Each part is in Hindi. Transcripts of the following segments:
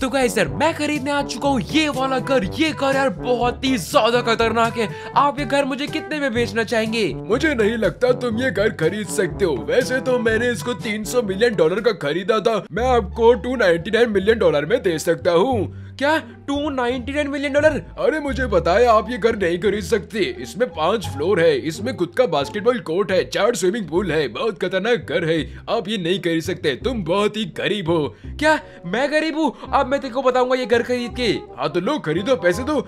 तो गाइस सर मैं खरीदने आ चुका हूँ ये वाला घर ये घर यार बहुत ही ज्यादा खतरनाक है आप ये घर मुझे कितने में बेचना चाहेंगे मुझे नहीं लगता तुम ये घर खरीद सकते हो वैसे तो मैंने इसको 300 मिलियन डॉलर का खरीदा था मैं आपको 299 मिलियन डॉलर में दे सकता हूँ क्या two ninety nine million dollar अरे मुझे पता है आप ये घर नहीं खरीद सकते इसमें पांच फ्लोर है इसमें खुद का बास्केटबॉल कोर्ट है चार स्विमिंग पूल है बहुत खतरनाक घर है आप ये नहीं खरीद सकते तुम बहुत ही गरीब हो क्या मैं गरीब हूँ अब मैं तेरे को बताऊंगा ये घर खरीद के हाँ तो लो खरीदो पैसे दो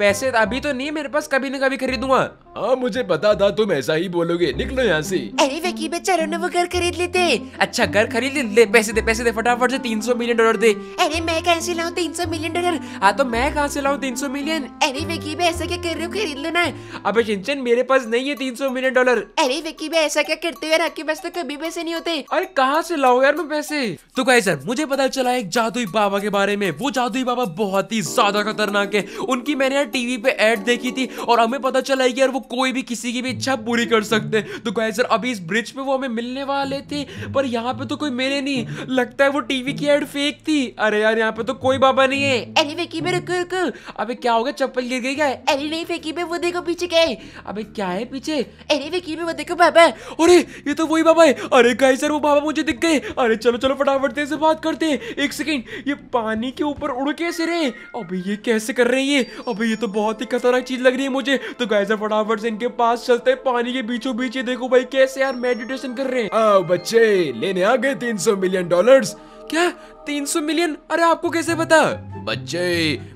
पैसे अभी तो नहीं मेरे पास कभी न कभी खरीदूंगा हाँ मुझे पता था तुम ऐसा ही बोलोगे निकलो यहाँ से अरे वकी चलो ने वो घर खरीद लेते अच्छा घर खरीद ले पैसे दे पैसे दे फटाफट से तीन सौ मिलियन डॉलर दे अरे मैं कैसे लाऊ तीन सौ मिलियन डॉलर आ तो मैं कहा से लाऊं 300 मिलियन अरे विकी भाई ऐसा क्या कर रहे हो खरीद लेना है अबे शिनचैन मेरे पास नहीं है 300 मिलियन डॉलर अरे विकी भाई ऐसा क्या करते हो यार आपके पास तो कभी पैसे नहीं होते अरे कहाँ से लाओ यार मैं पैसे तो कहे सर मुझे पता चला एक जादुई बाबा के बारे में वो जादुई बाबा बहुत ही ज्यादा खतरनाक है उनकी मैंने यार टीवी पे एड देखी थी और हमें पता चला है कि यार वो कोई भी किसी की भी इच्छा पूरी कर सकते तो कहे सर अभी इस ब्रिज पे वो हमें मिलने वाले थे पर यहाँ पे तो कोई मेरे नहीं लगता है वो टीवी की एड फेक थी अरे यार यहाँ पे तो कोई बाबा नहीं है एली फेंकी में रुको रुको अबे क्या हो गया चप्पल गिर गई क्या एली नहीं फेंकी में वो देखो पीछे क्या है अबे क्या है पीछे एली फेंकी में वो देखो बाबा अरे ये तो वही बाबा है अरे गाय सर वो बाबा मुझे दिख गए अरे चलो चलो फटाफट से बात करते हैं एक सेकेंड ये पानी के ऊपर उड़ कैसे रहे अबे ये कैसे कर रहे हैं ये अबे ये तो बहुत ही खतरनाक चीज लग रही है मुझे तो गाइस सर फटाफट से इनके पास चलते हैं पानी के बीचों बीच ये देखो भाई कैसे यार मेडिटेशन कर रहे हैं आओ बच्चे लेने आ गए 300 मिलियन डॉलर्स क्या तीन सौ मिलियन अरे आपको कैसे पता बच्चे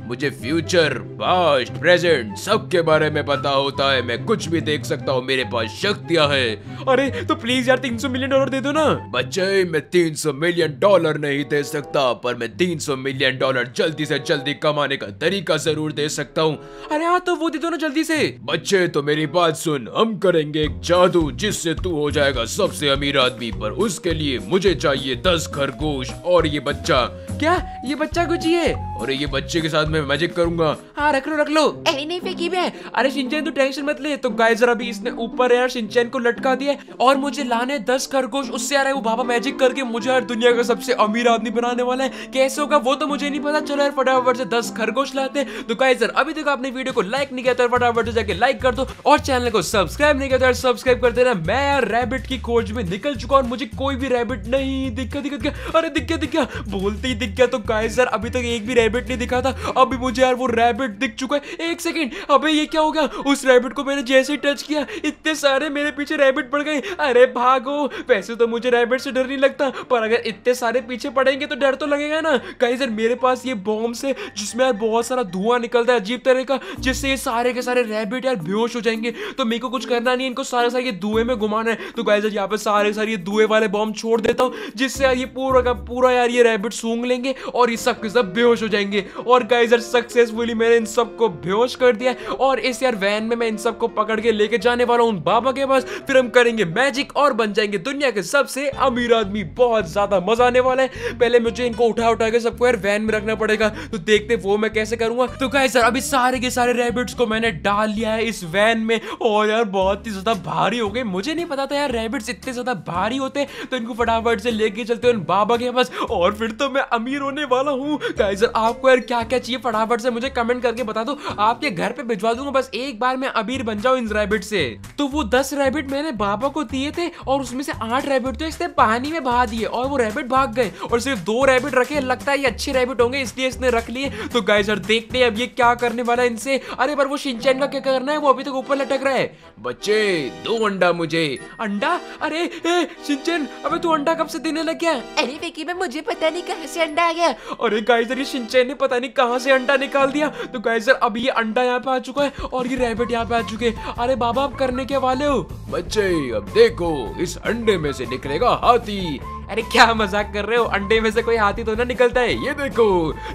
मुझे फ्यूचर पास्ट प्रेजेंट सब के बारे में पता होता है मैं कुछ भी देख सकता हूँ मेरे पास शक्तियाँ है अरे तो प्लीज यार तीन सौ मिलियन डॉलर दे दो ना बच्चे मैं तीन सौ मिलियन डॉलर नहीं दे सकता पर मैं तीन सौ मिलियन डॉलर जल्दी से जल्दी कमाने का तरीका जरूर दे सकता हूँ अरे हाँ तो वो दे दो ना जल्दी से बच्चे तो मेरी बात सुन हम करेंगे एक जादू जिससे तू हो जाएगा सबसे अमीर आदमी पर उसके लिए मुझे चाहिए दस खरगोश और ये बच्चे बच्चा क्या ये बच्चा कुछ ही है अरे ये बच्चे के साथ मैं मैजिक करूंगा हाँ रख लो रख लो नहीं फेंकी मैं अरे सिंचन तू टेंशन मत ले तो गाय जरा अभी इसने ऊपर यार सिंचन को लटका दिया और मुझे लाने दस खरगोश उससे आ रहा है वो बाबा मैजिक करके मुझे यार दुनिया का सबसे अमीर आदमी बनाने वाला है कैसे होगा वो तो मुझे नहीं पता चलो यार फटाफट से दस खरगोश लाते तो गाय सर अभी तक आपने वीडियो को लाइक नहीं किया तो फटाफट से जाके लाइक कर दो और चैनल को सब्सक्राइब नहीं किया तो यार सब्सक्राइब तो कर देना मैं यार रैबिट की खोज में निकल चुका और मुझे कोई भी रैबिट नहीं दिक्कत दिक्कत अरे दिक्कत दिक्कत बोलते ही दिख गया तो गाइस यार अभी तक एक भी रैबिट नहीं दिखा था अभी मुझे यार वो रैबिट दिख चुका है एक सेकंड अबे ये क्या हो गया उस रैबिट को मैंने जैसे ही टच किया इतने सारे मेरे पीछे रैबिट पड़ गए अरे भागो वैसे तो मुझे रैबिट से डर नहीं लगता पर अगर इतने सारे पीछे पड़ेंगे तो डर तो लगेगा ना गाइस यार मेरे पास ये बॉम्ब्स है जिसमें यार बहुत सारा धुआं निकलता है अजीब तरह का जिससे ये सारे के सारे रैबिट यार बेहोश हो जाएंगे तो मेरे को कुछ करना नहीं इनको सारे सारे धुएं में घुमाना है तो गाइस यार यहां पे सारे सारे ये धुएं वाले बॉम्ब छोड़ देता हूं जिससे यार ये पूरा का पूरा यार ये रैबिट सूंघ लेंगे और ये सब के सब बेहोश हो जाएंगे और गाइजर सक्सेसफुली मैंने इन सबको बेहोश कर दिया और इस यार वैन में मैं इन सबको पकड़ के लेके जाने वाला हूँ बाबा के पास फिर हम करेंगे मैजिक और बन जाएंगे दुनिया के सबसे अमीर आदमी बहुत ज्यादा मजा आने वाला है पहले मुझे इनको उठा उठा के सबको यार वैन में रखना पड़ेगा तो देखते वो मैं कैसे करूंगा तो गाइजर अभी सारे के सारे रेबिट्स को मैंने डाल लिया है इस वैन में और यार बहुत ही ज्यादा भारी हो गए मुझे नहीं पता था यार रेबिट्स इतने ज्यादा भारी होते तो इनको फटाफट से लेके चलते हैं बाबा के पास और फिर तो मैं अमीर होने वाला हूँ आपको यार क्या क्या चाहिए फटाफट से मुझे कमेंट करके बता दो आपके घर पे भिजवा दूंगा बस एक बार मैं अमीर बन जाऊँ इन रैबिट से तो वो दस रैबिट मैंने बाबा को दिए थे और उसमें से आठ रैबिट तो इसने पानी में बहा दिए और वो रैबिट भाग गए और सिर्फ दो रैबिट रखे लगता है ये अच्छे रैबिट होंगे इसलिए इसने रख लिए तो गाइस यार देखते हैं अब ये क्या करने वाला है इनसे अरे पर वो सिंचन का क्या करना है वो अभी तक ऊपर लटक रहा है बच्चे दो अंडा मुझे अंडा अरे शिनचैन अबे तू अंडा कब से देने लग गया अरे मैं मुझे पता पता नहीं कहाँ से अंडा आ गया अरे गाइजर ये ने पता नहीं कहाँ से अंडा निकाल दिया तो गाइजर अब ये अंडा यहाँ पे आ चुका है और ये रेबिट यहाँ पे आ चुके अरे बाबा आप करने के वाले हो बच्चे अब देखो इस अंडे में से निकलेगा हाथी अरे क्या मजाक कर रहे हो अंडे में से कोई हाथी तो ना निकलता है ये देखो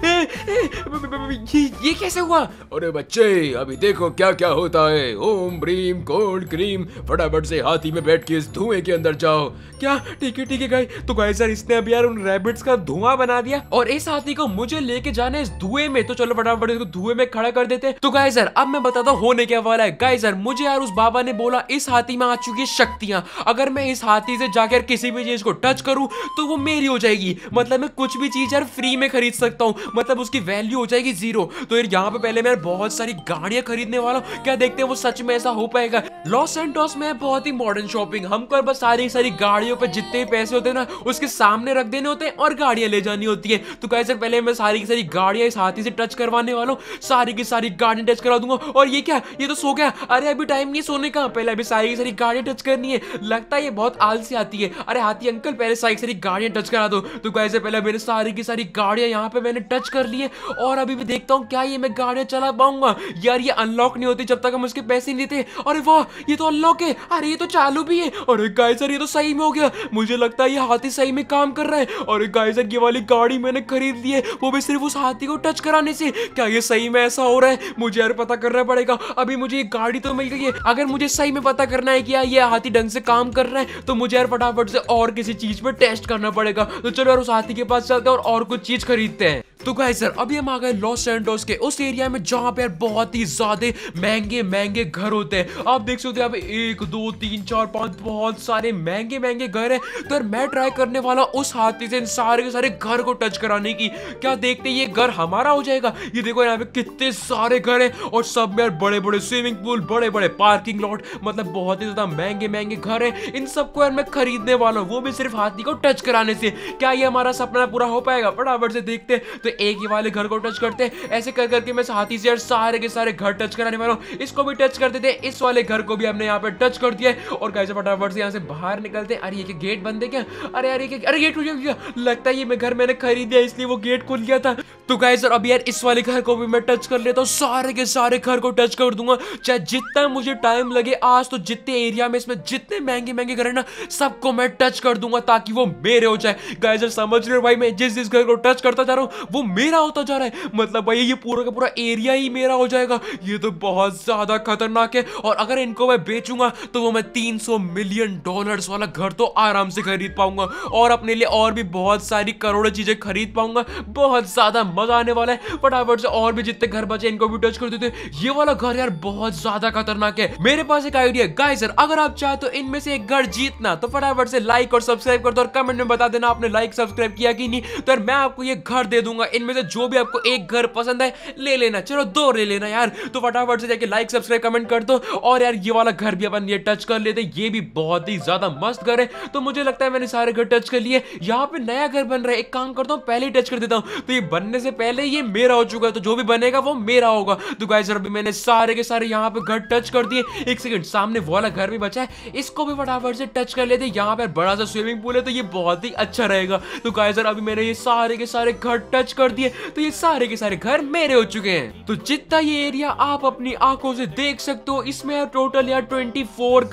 ये, ये कैसे हुआ अरे बच्चे अभी देखो क्या क्या होता है ओम ब्रीम कोल्ड क्रीम फटाफट से हाथी में बैठ के इस धुएं के अंदर जाओ क्या ठीक है ठीक है तो सर इसने अभी यार उन रैबिट्स का धुआं बना दिया और इस हाथी को मुझे लेके जाना इस धुएं में तो चलो फटाफट इसको धुएं में खड़ा कर देते तो गाय सर अब मैं बताता हूँ होने क्या वाला है गाय सर मुझे यार उस बाबा ने बोला इस हाथी में आ चुकी है शक्तियां अगर मैं इस हाथी से जाकर किसी भी चीज को टच करूँ करूं तो वो मेरी हो जाएगी मतलब मैं कुछ भी चीज़ यार फ्री में खरीद सकता हूँ मतलब उसकी वैल्यू हो जाएगी जीरो तो यार यहाँ पे पहले मैं बहुत सारी गाड़ियां खरीदने वाला हूँ क्या देखते हैं वो सच में ऐसा हो पाएगा लॉस एंटोस में बहुत ही मॉडर्न शॉपिंग हमको बस सारी सारी गाड़ियों पर जितने पैसे होते हैं ना उसके सामने रख देने होते हैं और गाड़ियां ले जानी होती है तो कैसे पहले मैं सारी की सारी गाड़ियां इस हाथी से टच करवाने वाला हूँ सारी की सारी गाड़ियाँ टच करा दूंगा और ये क्या ये तो सो गया अरे अभी टाइम नहीं सोने का पहले अभी सारी की सारी गाड़ियां टच करनी है लगता है ये बहुत आलसी आती है अरे हाथी अंकल पहले सारी सारी गाड़ियां टच करा दो तो गाय से पहले मेरे सारी की सारी गाड़ियां यहाँ पे मैंने टच कर ली है और अभी भी देखता हूँ क्या ये मैं गाड़ियां चला पाऊंगा यार ये अनलॉक नहीं होती जब तक हम उसके पैसे नहीं देते अरे वाह ये तो अनलॉक है अरे ये तो चालू भी है अरे गाय सर ये तो सही में हो गया मुझे लगता है ये हाथी सही में काम कर रहा है और गाय सर ये वाली गाड़ी मैंने खरीद ली है वो भी सिर्फ उस हाथी को टच कराने से क्या ये सही में ऐसा हो रहा है मुझे यार पता करना पड़ेगा अभी मुझे ये गाड़ी तो मिल गई है अगर मुझे सही में पता करना है कि यार ये हाथी ढंग से काम कर रहा है तो मुझे यार फटाफट से और किसी चीज पर टेस्ट करना पड़ेगा तो चलो यार उस हाथी के पास चलते हैं और, और कुछ चीज खरीदते हैं तो गाय सर अभी हम आ गए लॉस सैंडोस के उस एरिया में जहाँ पे बहुत ही ज्यादा महंगे महंगे घर होते हैं आप देख सकते हो यहाँ पे एक दो तीन चार पांच बहुत सारे महंगे महंगे घर हैं तो यार मैं ट्राई करने वाला उस हाथी से इन सारे के सारे घर को टच कराने की क्या देखते ये घर हमारा हो जाएगा ये देखो यहाँ पे कितने सारे घर है और सब में यार बड़े बड़े स्विमिंग पूल बड़े बड़े पार्किंग लॉट मतलब बहुत ही ज्यादा महंगे महंगे घर है इन सबको यार मैं खरीदने वाला हूँ वो भी सिर्फ हाथी को टच कराने से क्या ये हमारा सपना पूरा हो पाएगा फटाफट से देखते तो एक ही वाले घर को टच करते ऐसे कर करके मैं हाथी से यार सारे के सारे घर टच कराने वाला हूँ इसको भी टच कर देते इस वाले घर को भी हमने यहाँ पे टच कर दिया और कैसे फटाफट से यहाँ से बाहर निकलते अरे ये गेट बंद है क्या अरे अरे अरे गेट लगता है ये घर मैंने खरीद खरीदा इसलिए वो गेट खुल गया था तो गाय सर अभी यार इस वाले घर को भी मैं टच कर लेता हूँ सारे के सारे घर को टच कर दूंगा चाहे जितना मुझे टाइम लगे आज तो जितने एरिया में इसमें जितने महंगे महंगे घर है ना सबको मैं टच कर दूंगा ताकि वो मेरे हो जाए गाइस समझ रहे हो भाई मैं जिस जिस घर को टच करता जा रहा हूँ वो मेरा होता जा रहा है मतलब भाई ये पूरा का पूरा एरिया ही मेरा हो जाएगा ये तो बहुत ज्यादा खतरनाक है और अगर इनको मैं बेचूंगा तो वो मैं तीन मिलियन डॉलर वाला घर तो आराम से खरीद पाऊंगा और अपने लिए और भी बहुत सारी करोड़ों चीजें खरीद पाऊंगा बहुत ज्यादा मजा आने वाला है फटाफट से और भी जितने घर बचे इनको भी टच कर देते ये वाला घर यार बहुत ज्यादा खतरनाक है मेरे पास एक आइडिया गाइस अगर आप चाहे तो इनमें से एक घर जीतना तो फटाफट से लाइक और सब्सक्राइब कर दो कमेंट में बता देना आपने लाइक सब्सक्राइब किया कि नहीं तो यार मैं आपको ये घर दे दूंगा इनमें से जो भी आपको एक घर पसंद है ले लेना चलो दो ले लेना यार तो फटाफट से जाके लाइक सब्सक्राइब कमेंट कर दो और यार ये वाला घर भी अपन ये टच कर लेते ये भी बहुत ही ज्यादा मस्त घर है तो मुझे लगता है मैंने सारे घर टच कर लिए यहाँ पे नया घर बन रहा है एक काम करता हूँ पहले ही टच कर देता हूँ तो ये बनने से पहले ये मेरा हो चुका है तो जो भी बनेगा वो मेरा होगा तो गाइज अभी मैंने सारे के सारे यहाँ पे घर टच कर दिए एक सेकंड सामने वाला घर भी बचा है इसको भी फटाफट से टच कर लेते यहाँ पर बड़ा सा स्विमिंग पूल है तो ये बहुत ही अच्छा रहेगा तो गाय सर अभी मैंने ये सारे के सारे घर टच कर दिए तो ये सारे के सारे घर मेरे हो चुके हैं तो जितना ये एरिया आप अपनी आंखों से देख सकते हो इसमें टोटल यार ट्वेंटी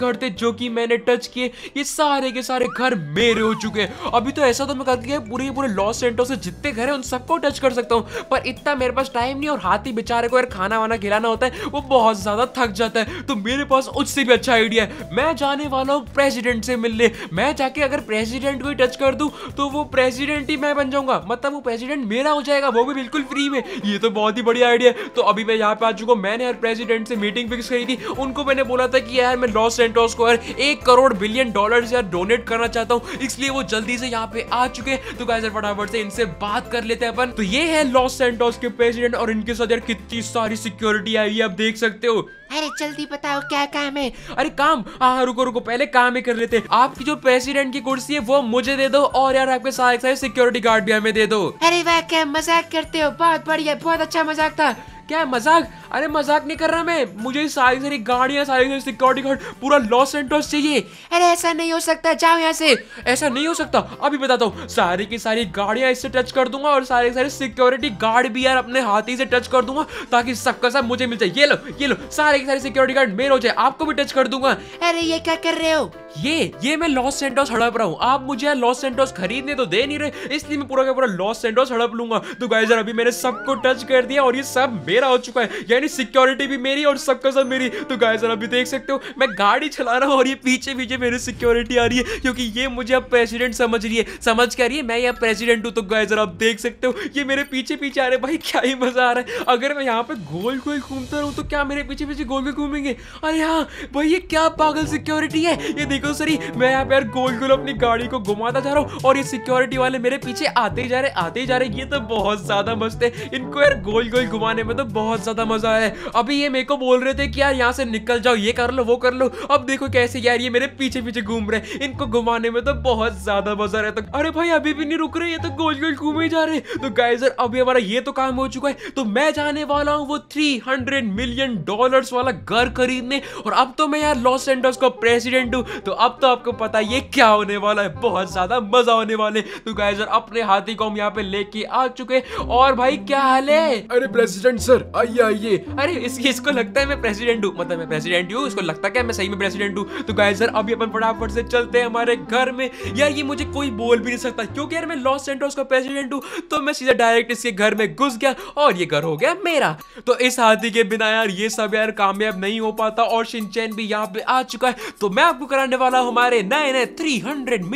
घर थे जो की मैंने टच किए ये सारे के सारे घर मेरे हो चुके हैं अभी तो ऐसा तो मैं कर दिया पूरे पूरे लॉस सेंटर से जितने घर है उन सबको टच कर सकता हूँ पर इतना मेरे पास टाइम नहीं और हाथी बेचारे को यार खाना वाना खिलाना होता है वो बहुत ज्यादा थक जाता है तो मेरे पास उससे भी अच्छा आइडिया है मैं जाने वाला हूँ प्रेसिडेंट से मिलने मैं जाके अगर प्रेसिडेंट प्रेसिडेंट भी टच कर दू तो वो प्रेसिडेंट ही मैं बन जाऊंगा मतलब वो प्रेसिडेंट मेरा हो जाएगा वो भी बिल्कुल फ्री में ये तो बहुत ही बढ़िया आइडिया तो अभी मैं यहाँ पे आ चुका मैंने यार प्रेसिडेंट से मीटिंग फिक्स करी थी उनको मैंने बोला था कि यार मैं लॉस एंटोस को यार एक करोड़ बिलियन डॉलर यार डोनेट करना चाहता हूँ इसलिए वो जल्दी से यहाँ पे आ चुके तो क्या गाइस फटाफट से इनसे बात कर लेते हैं अपन तो ये है लॉस एंटोस के प्रेसिडेंट और इनके साथ यार कितनी सारी सिक्योरिटी आई है आप देख सकते हो अरे जल्दी बताओ क्या काम है अरे काम हाँ रुको रुको पहले काम ही कर लेते आपकी जो प्रेसिडेंट की कुर्सी है वो मुझे दे दो और यार आपके साथ सिक्योरिटी गार्ड भी हमें दे दो अरे वाह क्या मजाक करते हो बहुत बढ़िया बहुत अच्छा मजाक था क्या है मजाक अरे मजाक नहीं कर रहा मैं मुझे सारी सारी गाड़ियाँ सारी सारी सिक्योरिटी गार्ड पूरा लॉस सेंटोस चाहिए अरे ऐसा नहीं हो सकता जाओ यहाँ से ऐसा नहीं हो सकता अभी बताता हूँ सारी की सारी गाड़ियाँ इससे टच कर दूंगा और सारे सारे सिक्योरिटी गार्ड भी यार अपने हाथ ही से टच कर दूंगा ताकि सबका सब मुझे मिल जाए ये लो ये लो सारे की सारी सिक्योरिटी गार्ड मेरे हो जाए आपको भी टच कर दूंगा अरे ये क्या कर रहे हो ये ये मैं लॉस सेंटोस हड़प रहा हूँ आप मुझे लॉस सेंटोस खरीदने तो दे नहीं रहे इसलिए मैं पूरा का पूरा लॉस सेंटोस हड़प लूंगा तो गाइजर अभी मैंने सबको टच कर दिया और ये सब मेरा हो चुका है यानी सिक्योरिटी भी मेरी और सबका सब मेरी तो गाय जरा अभी देख सकते हो मैं गाड़ी चला रहा हूँ और ये पीछे पीछे मेरी सिक्योरिटी आ रही है क्योंकि ये मुझे अब प्रेसिडेंट समझ रही है समझ कर रही है मैं यहाँ प्रेसिडेंट हूँ तो गाय जरा आप देख सकते हो ये मेरे पीछे पीछे आ रहे भाई क्या ही मजा आ रहा है अगर मैं यहाँ पे गोल गोल घूमता रहूँ तो क्या मेरे पीछे पीछे गोल गोल घूमेंगे अरे हाँ भाई ये क्या पागल सिक्योरिटी है ये देखो सर मैं यहाँ पे गोल गोल अपनी गाड़ी को घुमाता जा रहा हूँ और ये सिक्योरिटी वाले मेरे पीछे आते ही जा रहे आते ही जा रहे ये तो बहुत ज्यादा मस्त है इनको यार गोल गोल घुमाने में तो मतलब बहुत ज्यादा मजा आया अभी ये मेरे को बोल रहे थे कि यार यहाँ से निकल जाओ ये कर लो वो कर लो अब देखो कैसे यार ये मेरे पीछे पीछे घूम रहे इनको घुमाने में तो बहुत ज्यादा मजा रहता तो, अरे भाई अभी भी नहीं रुक रहे ये तो गोल गोल घूमे जा रहे तो गाइजर अभी हमारा ये तो काम हो चुका है तो मैं जाने वाला हूँ वो थ्री मिलियन डॉलर वाला घर खरीदने और अब तो मैं यार लॉस एंडोस का प्रेसिडेंट हूँ तो अब तो आपको पता ये क्या होने वाला है बहुत ज्यादा मजा होने वाले तो गाइजर अपने हाथी को हम यहाँ पे लेके आ चुके और भाई क्या हाल है अरे प्रेसिडेंट सर सर आइए आइए अरे इस, इसको लगता है मैं प्रेसिडेंट हूँ मतलब मैं प्रेसिडेंट हूँ इसको लगता क्या मैं सही में प्रेसिडेंट हूँ तो गाय सर अभी अपन फटाफट से चलते हैं हमारे घर में यार ये मुझे कोई बोल भी नहीं सकता क्योंकि यार मैं लॉस सेंटोस का प्रेसिडेंट हूँ तो मैं सीधा डायरेक्ट इसके घर में घुस गया और ये घर हो गया मेरा तो इस हाथी के बिना यार ये सब यार कामयाब नहीं हो पाता और सिंचैन भी यहाँ पे आ चुका है तो मैं आपको कराने वाला हूँ हमारे नए नए थ्री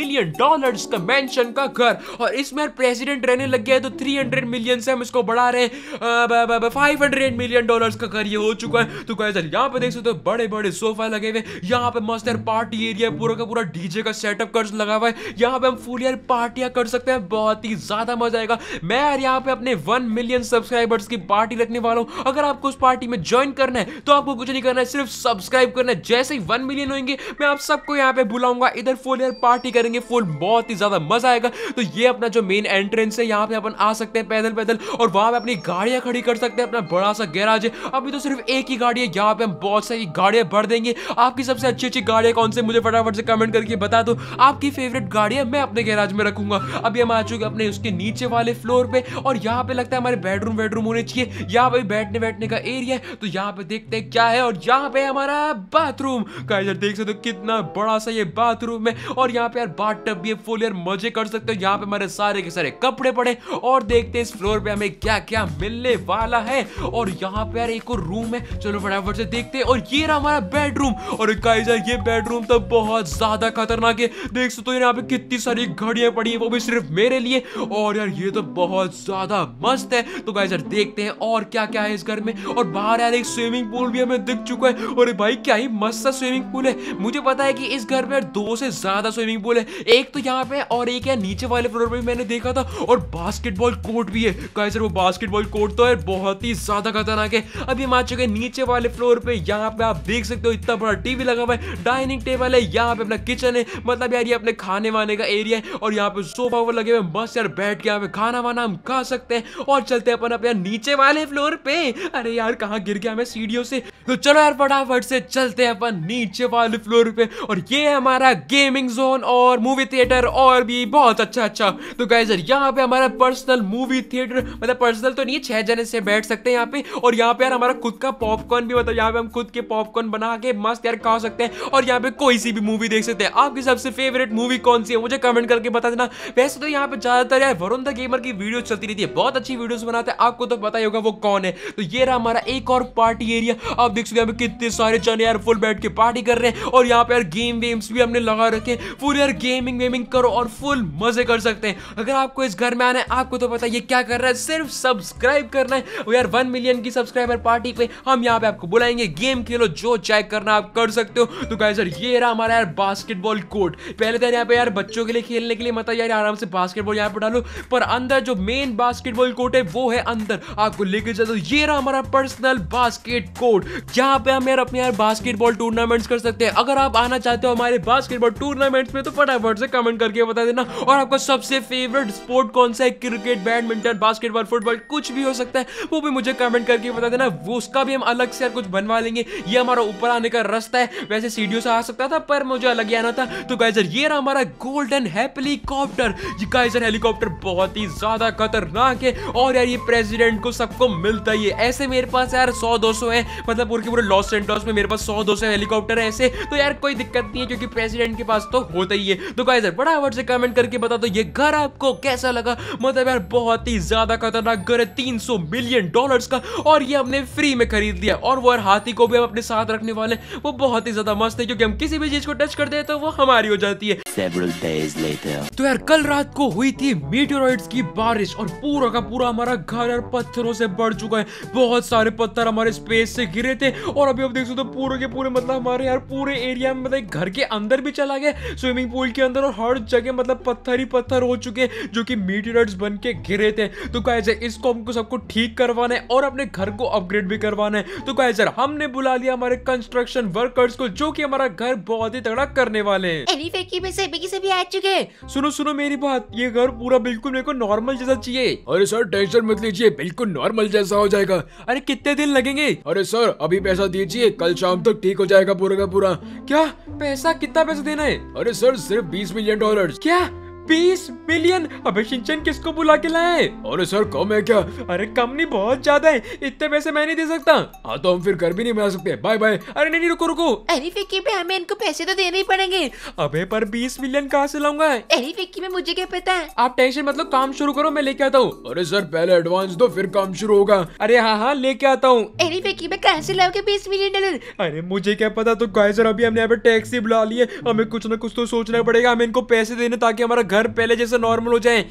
मिलियन डॉलर का मैंशन का घर और इसमें प्रेसिडेंट रहने लग गया है तो थ्री मिलियन से हम इसको बढ़ा रहे फाइव 500 मिलियन डॉलर्स का ये हो चुका है तो कैसे यहाँ पे देख सकते हो बड़े बड़े सोफा लगे हुए यहाँ पे मस्त यार पार्टी एरिया पूरा का पूरा डीजे का सेटअप कर लगा हुआ है यहाँ पे हम फुल यार पार्टियां कर सकते हैं बहुत ही ज्यादा मजा आएगा मैं यार यहाँ पे अपने वन मिलियन सब्सक्राइबर्स की पार्टी रखने वाला हूँ अगर आपको उस पार्टी में ज्वाइन करना है तो आपको कुछ नहीं करना है सिर्फ सब्सक्राइब करना है जैसे ही वन मिलियन होंगे मैं आप सबको यहाँ पे बुलाऊंगा इधर फुल यार पार्टी करेंगे फुल बहुत ही ज्यादा मजा आएगा तो ये अपना जो मेन एंट्रेंस है यहाँ पे अपन आ सकते हैं पैदल पैदल और वहां पे अपनी गाड़ियां खड़ी कर सकते हैं में बड़ा सा गैराज है अभी तो सिर्फ एक ही गाड़ी है यहाँ पे हम बहुत सारी गाड़ियां भर देंगे आपकी सबसे अच्छी अच्छी गाड़ियां कौन से मुझे फटाफट से कमेंट करके बता दो आपकी फेवरेट गाड़ियाँ मैं अपने गैराज में रखूंगा अभी हम आ चुके अपने उसके नीचे वाले फ्लोर पे और यहाँ पे लगता है हमारे बेडरूम वेडरूम होने चाहिए यहाँ पे बैठने बैठने का एरिया है तो यहाँ पे देखते हैं क्या है और यहाँ पे हमारा बाथरूम का देख सकते हो कितना बड़ा सा ये बाथरूम है और यहाँ पे यार बाथ टब भी है फुल यार मजे कर सकते हो यहाँ पे हमारे सारे के सारे कपड़े पड़े और देखते हैं इस फ्लोर पे हमें क्या क्या मिलने वाला है और यहाँ पे यार एक और रूम है चलो फटाफट से देखते हैं और ये रहा हमारा बेडरूम और यार ये बेडरूम तो बहुत ज्यादा खतरनाक है देख सकते हो यहाँ पे कितनी सारी घड़ियां पड़ी है वो भी सिर्फ मेरे लिए और यार ये तो बहुत ज्यादा मस्त है तो गाय यार देखते हैं और क्या क्या है इस घर में और बाहर यार एक स्विमिंग पूल भी हमें दिख चुका है और भाई क्या ही मस्त सा स्विमिंग पूल है मुझे पता है कि इस घर में दो से ज्यादा स्विमिंग पूल है एक तो यहाँ पे और एक है नीचे वाले फ्लोर पर मैंने देखा था और बास्केटबॉल कोर्ट भी है गाइस सर वो बास्केटबॉल कोर्ट तो है बहुत ही ज्यादा खतरनाक है अभी हम आ चुके हैं नीचे वाले फ्लोर पे यहाँ पे आप देख सकते हो इतना बड़ा टीवी लगा हुआ है डाइनिंग टेबल है यहाँ पे अपना किचन है मतलब यार ये अपने खाने वाने का एरिया है और यहाँ पे सोफा वो लगे हुए बस यार बैठ के यहाँ पे खाना वाना हम खा सकते हैं और चलते अपन अपने नीचे वाले फ्लोर पे अरे यार कहाँ गिर गया हमें सीढ़ियों से तो चलो यार फटाफट से चलते हैं अपन नीचे वाले फ्लोर पे और ये है हमारा गेमिंग जोन और मूवी थिएटर और भी बहुत अच्छा अच्छा तो गाइजर यहाँ पे हमारा पर्सनल मूवी थिएटर मतलब पर्सनल तो नहीं छह जने से बैठ सकते सकते हैं यहाँ पे और यहाँ पे यार हमारा खुद का पॉपकॉर्न भी मतलब यहाँ पे हम खुद के पॉपकॉर्न बना के मस्त यार खा सकते हैं और यहाँ पे कोई सी भी मूवी देख सकते हैं आपकी सबसे फेवरेट मूवी कौन सी है मुझे कमेंट करके बता देना वैसे तो यहाँ पे ज्यादातर यार वरुण द गेमर की वीडियो चलती रहती है बहुत अच्छी वीडियो बनाते हैं आपको तो पता ही होगा वो कौन है तो ये रहा हमारा एक और पार्टी एरिया आप देख सकते हैं कितने सारे जने यार फुल बैठ के पार्टी कर रहे हैं और यहाँ पे यार गेम वेम्स भी हमने लगा रखे फुल यार गेमिंग वेमिंग करो और फुल मजे कर सकते हैं अगर आपको इस घर में आना है आपको तो पता है ये क्या कर रहा है सिर्फ सब्सक्राइब करना है यार वन मिलियन की सब्सक्राइबर पार्टी पे हम यहाँ पे आपको बुलाएंगे गेम खेलो जो चेक करना आप कर सकते हो तो गाइस सर ये रहा हमारा यार बास्केटबॉल कोर्ट पहले तो यहाँ पे यार बच्चों के लिए खेलने के लिए मतलब यार आराम से बास्केटबॉल यहाँ पे डालो पर अंदर जो मेन बास्केटबॉल कोर्ट है वो है अंदर आपको लेके जाते ये रहा हमारा पर्सनल बास्केट कोर्ट जहाँ पे हम यार अपने यार बास्केटबॉल टूर्नामेंट्स कर सकते हैं अगर आप आना चाहते हो हमारे बास्केटबॉल टूर्नामेंट्स में तो फटाफट से कमेंट करके बता देना और आपका सबसे फेवरेट स्पोर्ट कौन सा है क्रिकेट बैडमिंटन बास्केटबॉल फुटबॉल कुछ भी हो सकता है वो भी मुझे कमेंट करके बता देना वो उसका भी हम अलग से यार कुछ बनवा लेंगे ये हमारा ऊपर आने का रास्ता है वैसे सीढ़ियों से आ सकता था पर मुझे अलग ही आना था तो गाइजर ये रहा हमारा गोल्डन हेलीकॉप्टर गाइजर हेलीकॉप्टर बहुत ही ज्यादा खतरनाक है और यार ये प्रेसिडेंट को सबको मिलता ही है ऐसे मेरे पास यार सौ दो सौ है मतलब पूरे पूरे लॉस सेंटोस में मेरे पास सौ दो सौ हेलीकॉप्टर है ऐसे तो यार कोई दिक्कत नहीं है क्योंकि प्रेसिडेंट के पास तो होता ही है तो गाइजर बड़ा से कमेंट करके बता दो ये घर आपको कैसा लगा मतलब यार बहुत ही ज्यादा खतरनाक घर है तीन मिलियन डॉलर डॉलर्स का और ये हमने फ्री में खरीद लिया और वो हाथी को भी हम अपने साथ रखने वाले वो बहुत ही ज्यादा मस्त है क्योंकि हम किसी भी चीज को टच करते हैं तो वो हमारी हो जाती है तो यार कल रात को हुई थी मीटोरॉइड्स की बारिश और पूरा का पूरा हमारा घर यार पत्थरों से बढ़ चुका है बहुत सारे पत्थर हमारे स्पेस से गिरे थे और अभी आप देख सकते हो पूरे के पूरे मतलब हमारे यार पूरे एरिया में मतलब घर के अंदर भी चला गया स्विमिंग पूल के अंदर और हर जगह मतलब पत्थर ही पत्थर हो चुके जो कि मीटोरॉइड्स बन के गिरे थे तो कहा इसको हमको सबको ठीक करवाना है है और अपने घर को अपग्रेड भी करवाना है तो कहे सर हमने बुला लिया हमारे कंस्ट्रक्शन वर्कर्स को जो कि हमारा घर बहुत ही तगड़ा करने वाले से भी आ चुके सुनो सुनो मेरी बात ये घर पूरा बिल्कुल मेरे को नॉर्मल जैसा चाहिए अरे सर टेंशन मत लीजिए बिल्कुल नॉर्मल जैसा हो जाएगा अरे कितने दिन लगेंगे अरे सर अभी पैसा दीजिए कल शाम तक ठीक हो जाएगा पूरा का पूरा क्या पैसा कितना पैसा देना है अरे सर सिर्फ बीस मिलियन डॉलर क्या बीस मिलियन अबे शिनचैन किसको बुला के लाए अरे सर कम है क्या अरे कम नहीं बहुत ज्यादा है इतने पैसे मैं नहीं दे सकता हाँ तो हम फिर घर भी नहीं बना सकते बाय बाय अरे नहीं, नहीं रुको रुको एनी फिक्की में हमें इनको पैसे तो देने ही पड़ेंगे अबे पर बीस मिलियन कहाँ से लाऊंगा एनी फिक्की में मुझे क्या पता है आप टेंशन मतलब काम शुरू करो मैं लेके आता हूँ अरे सर पहले एडवांस दो फिर काम शुरू होगा अरे हाँ हाँ लेके आता हूँ एनी फिक्की में कहाँ से लाओगे बीस मिलियन डॉलर अरे मुझे क्या पता तो गाय सर अभी हमने यहाँ पे टैक्सी बुला ली है हमें कुछ ना कुछ तो सोचना पड़ेगा हमें इनको पैसे देने ताकि हमारा घर घर पहले जैसे नॉर्मल हो जाए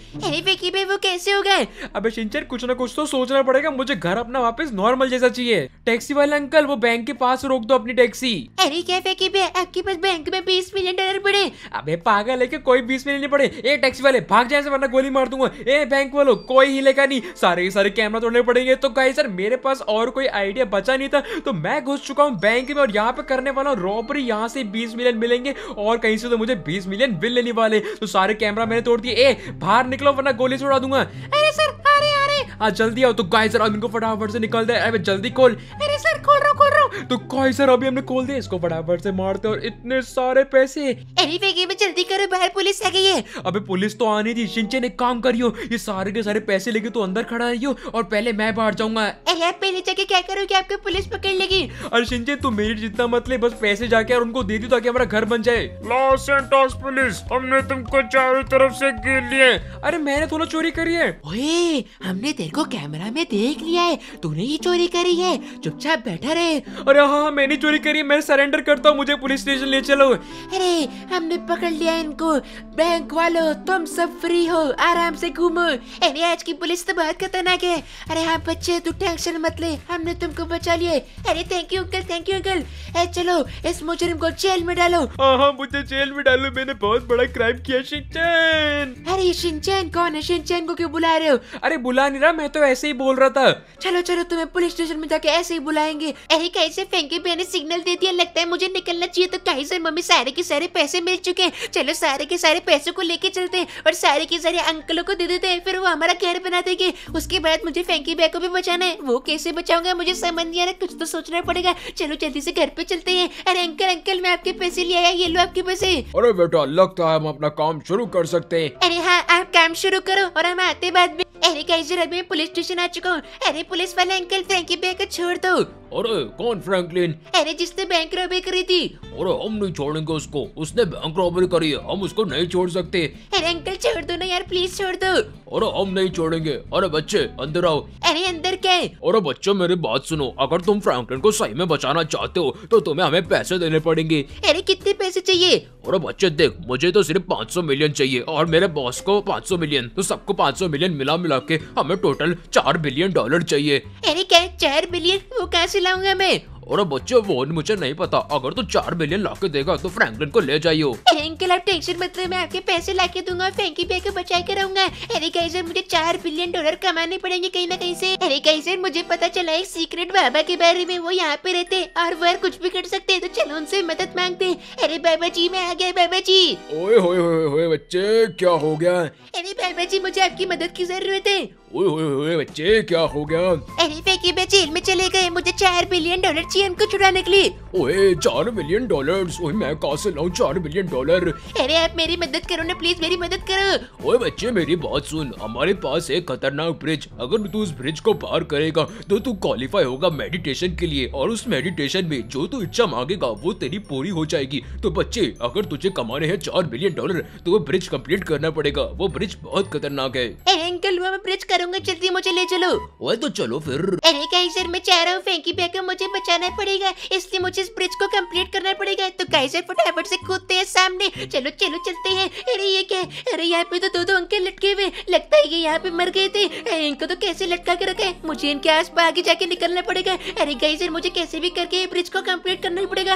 विकी भाई वो कैसे हो गए अबे सिंचर कुछ ना कुछ तो सोचना पड़ेगा मुझे घर अपना वापस नॉर्मल जैसा चाहिए टैक्सी वाले अंकल वो बैंक के पास रोक दो अपनी टैक्सी अरे क्या विकी बे आपके पास बैंक में बीस मिलियन डॉलर पड़े अबे पागल है कोई बीस मिलियन नहीं पड़े ए टैक्सी वाले भाग जाए वरना गोली मार दूंगा ए बैंक वालों कोई हिलेगा नहीं सारे सारे कैमरा तोड़ने पड़ेंगे तो कहीं सर मेरे पास और कोई आइडिया बचा नहीं था तो मैं घुस चुका हूँ बैंक में और यहाँ पे करने वाला हूँ रॉबरी यहाँ से बीस मिलियन मिलेंगे और कहीं से तो मुझे बीस मिलियन बिल लेने वाले तो सारे कैमरा मैंने तोड़ दिया ए बाहर निकलो वरना गोली छोड़ा दूंगा अरे सर अरे आज हाँ, जल्दी आओ तो गाइस सर इनको फटाफट से निकल दे अरे जल्दी खोल अरे सर खोल रहा खोल रहा तो गाइस सर अभी हमने खोल दिया इसको फटाफट से मारते और इतने सारे पैसे अरे में जल्दी करो बाहर पुलिस आ गई है अभी पुलिस तो आनी थी शिंचन एक काम करियो ये सारे के सारे पैसे लेके तू अंदर खड़ा रहियो और पहले मैं बाहर जाऊंगा अरे आप पहले जाके क्या करो करोगे आपको पुलिस पकड़ लेगी अरे सिंचे तू मेरी जितना मत ले बस पैसे जाके और उनको दे दी ताकि हमारा घर बन जाए लॉस एंटॉस पुलिस हमने तुमको चारों तरफ से घेर लिए अरे मैंने थोड़ा चोरी करी है ओए हमने तेरे को कैमरा में देख लिया है तूने ही चोरी करी है चुपचाप बैठा रहे अरे हाँ, हाँ मैंने चोरी करी मैं सरेंडर करता हूँ मुझे पुलिस स्टेशन ले चलो अरे हमने पकड़ लिया इनको बैंक वालों तुम सब फ्री हो आराम से घूमो अरे आज की पुलिस तो बहुत खतरनाक है अरे हाँ बच्चे तू टेंशन मत ले हमने तुमको बचा लिए अरे thank you uncle thank you uncle अरे चलो इस मुजरिम को जेल में डालो हाँ, हाँ मुझे जेल में डालो मैंने बहुत बड़ा क्राइम किया शिनचैन अरे शिनचैन कौन है शिनचैन को क्यों बुला रहे हो अरे बुला नहीं रहा रहा मैं तो ऐसे ही बोल रहा था चलो चलो तुम्हें पुलिस स्टेशन में जाके ऐसे ही बुलाएंगे अरे कैसे फेंके भी सिग्नल दे दिया लगता है मुझे निकलना चाहिए तो कहीं से मम्मी सारे के सारे पैसे मिल चुके हैं चलो सारे के सारे पैसे को लेके चलते हैं और सारे के सारे अंकलों को दे देते हैं फिर वो हमारा घर बना देंगे उसके बाद मुझे फेंकी बैग को भी बचाना है वो कैसे बचाऊंगा मुझे समझ नहीं आ रहा कुछ तो सोचना पड़ेगा चलो जल्दी से घर पे चलते हैं अरे अंकल अंकल मैं आपके पैसे ले आया ये लो आपके पैसे अरे बेटा लगता है हम अपना काम शुरू कर सकते हैं अरे हाँ आप काम शुरू करो और हम आते बाद में अरे कैसे मैं पुलिस स्टेशन आ चुका हूँ अरे पुलिस वाले अंकल फ्रेंकी बैग छोड़ दो अरे कौन फ्रैंकलिन अरे जिसने बैंक रॉबरी करी थी अरे हम नहीं छोड़ेंगे उसको उसने बैंक रॉबरी करी है हम उसको नहीं छोड़ सकते अरे अंकल छोड़ दो ना यार प्लीज छोड़ दो अरे हम नहीं छोड़ेंगे अरे बच्चे अंदर आओ अरे अंदर क्या है अरे बच्चों मेरी बात सुनो अगर तुम फ्रैंकलिन को सही में बचाना चाहते हो तो तुम्हें हमें पैसे देने पड़ेंगे अरे कितने पैसे चाहिए अरे बच्चे देख मुझे तो सिर्फ 500 मिलियन चाहिए और मेरे बॉस को 500 मिलियन तो सबको 500 मिलियन मिला मिला के हमें टोटल चार बिलियन डॉलर चाहिए अरे क्या चार बिलियन वो कैसे लाऊंगा मैं और बच्चे वो मुझे नहीं पता अगर तू तो चार मिलियन ला के देगा तो फ्रैंकलिन को ले जाइयो अंकल आप टेंशन मत लो मैं आपके पैसे ला के दूंगा फैंकी पे के बचा के रहूंगा अरे कहीं से मुझे चार बिलियन डॉलर कमाने पड़ेंगे कहीं ना कहीं से अरे कहीं मुझे पता चला एक सीक्रेट बाबा के बारे में वो यहाँ पे रहते और वह कुछ भी कर सकते हैं तो चलो उनसे मदद मांगते अरे बाबा जी मैं आ गया बाबा जी ओए होए होए होए बच्चे क्या हो गया अरे बाबा जी मुझे आपकी मदद की जरूरत है ओए होए होए बच्चे क्या हो गया अरे फैंकी बे जेल में चले गए मुझे चार बिलियन डॉलर चाहिए इनको छुड़ाने के लिए ओए चार मिलियन डॉलर्स ओए मैं कहा से लाऊं चार मिलियन डॉलर अरे आप मेरी मदद करो ना प्लीज मेरी मदद करो ओए बच्चे मेरी बात सुन हमारे पास एक खतरनाक ब्रिज अगर तू उस ब्रिज को पार करेगा तो तू क्वालिफाई होगा मेडिटेशन के लिए और उस मेडिटेशन में जो तू इच्छा मांगेगा वो तेरी पूरी हो जाएगी तो बच्चे अगर तुझे कमाने हैं चार मिलियन डॉलर तो वो ब्रिज कम्प्लीट करना पड़ेगा वो ब्रिज बहुत खतरनाक है अंकल मैं ब्रिज करूंगा जल्दी मुझे ले चलो वो तो चलो फिर अरे कहीं सर मैं चाह रहा हूँ फेंकी पे मुझे बचाना जाना पड़ेगा इसलिए मुझे इस ब्रिज को कंप्लीट करना पड़ेगा तो कैसे फटाफट से कूदते हैं सामने चलो चलो चलते हैं अरे ये क्या अरे यहाँ पे तो दो दो अंकल लटके हुए लगता है ये यहाँ पे मर गए थे इनको तो कैसे लटका के रखे मुझे इनके आस पास आगे जाके निकलना पड़ेगा अरे गई मुझे कैसे भी करके ब्रिज को कम्प्लीट करना पड़ेगा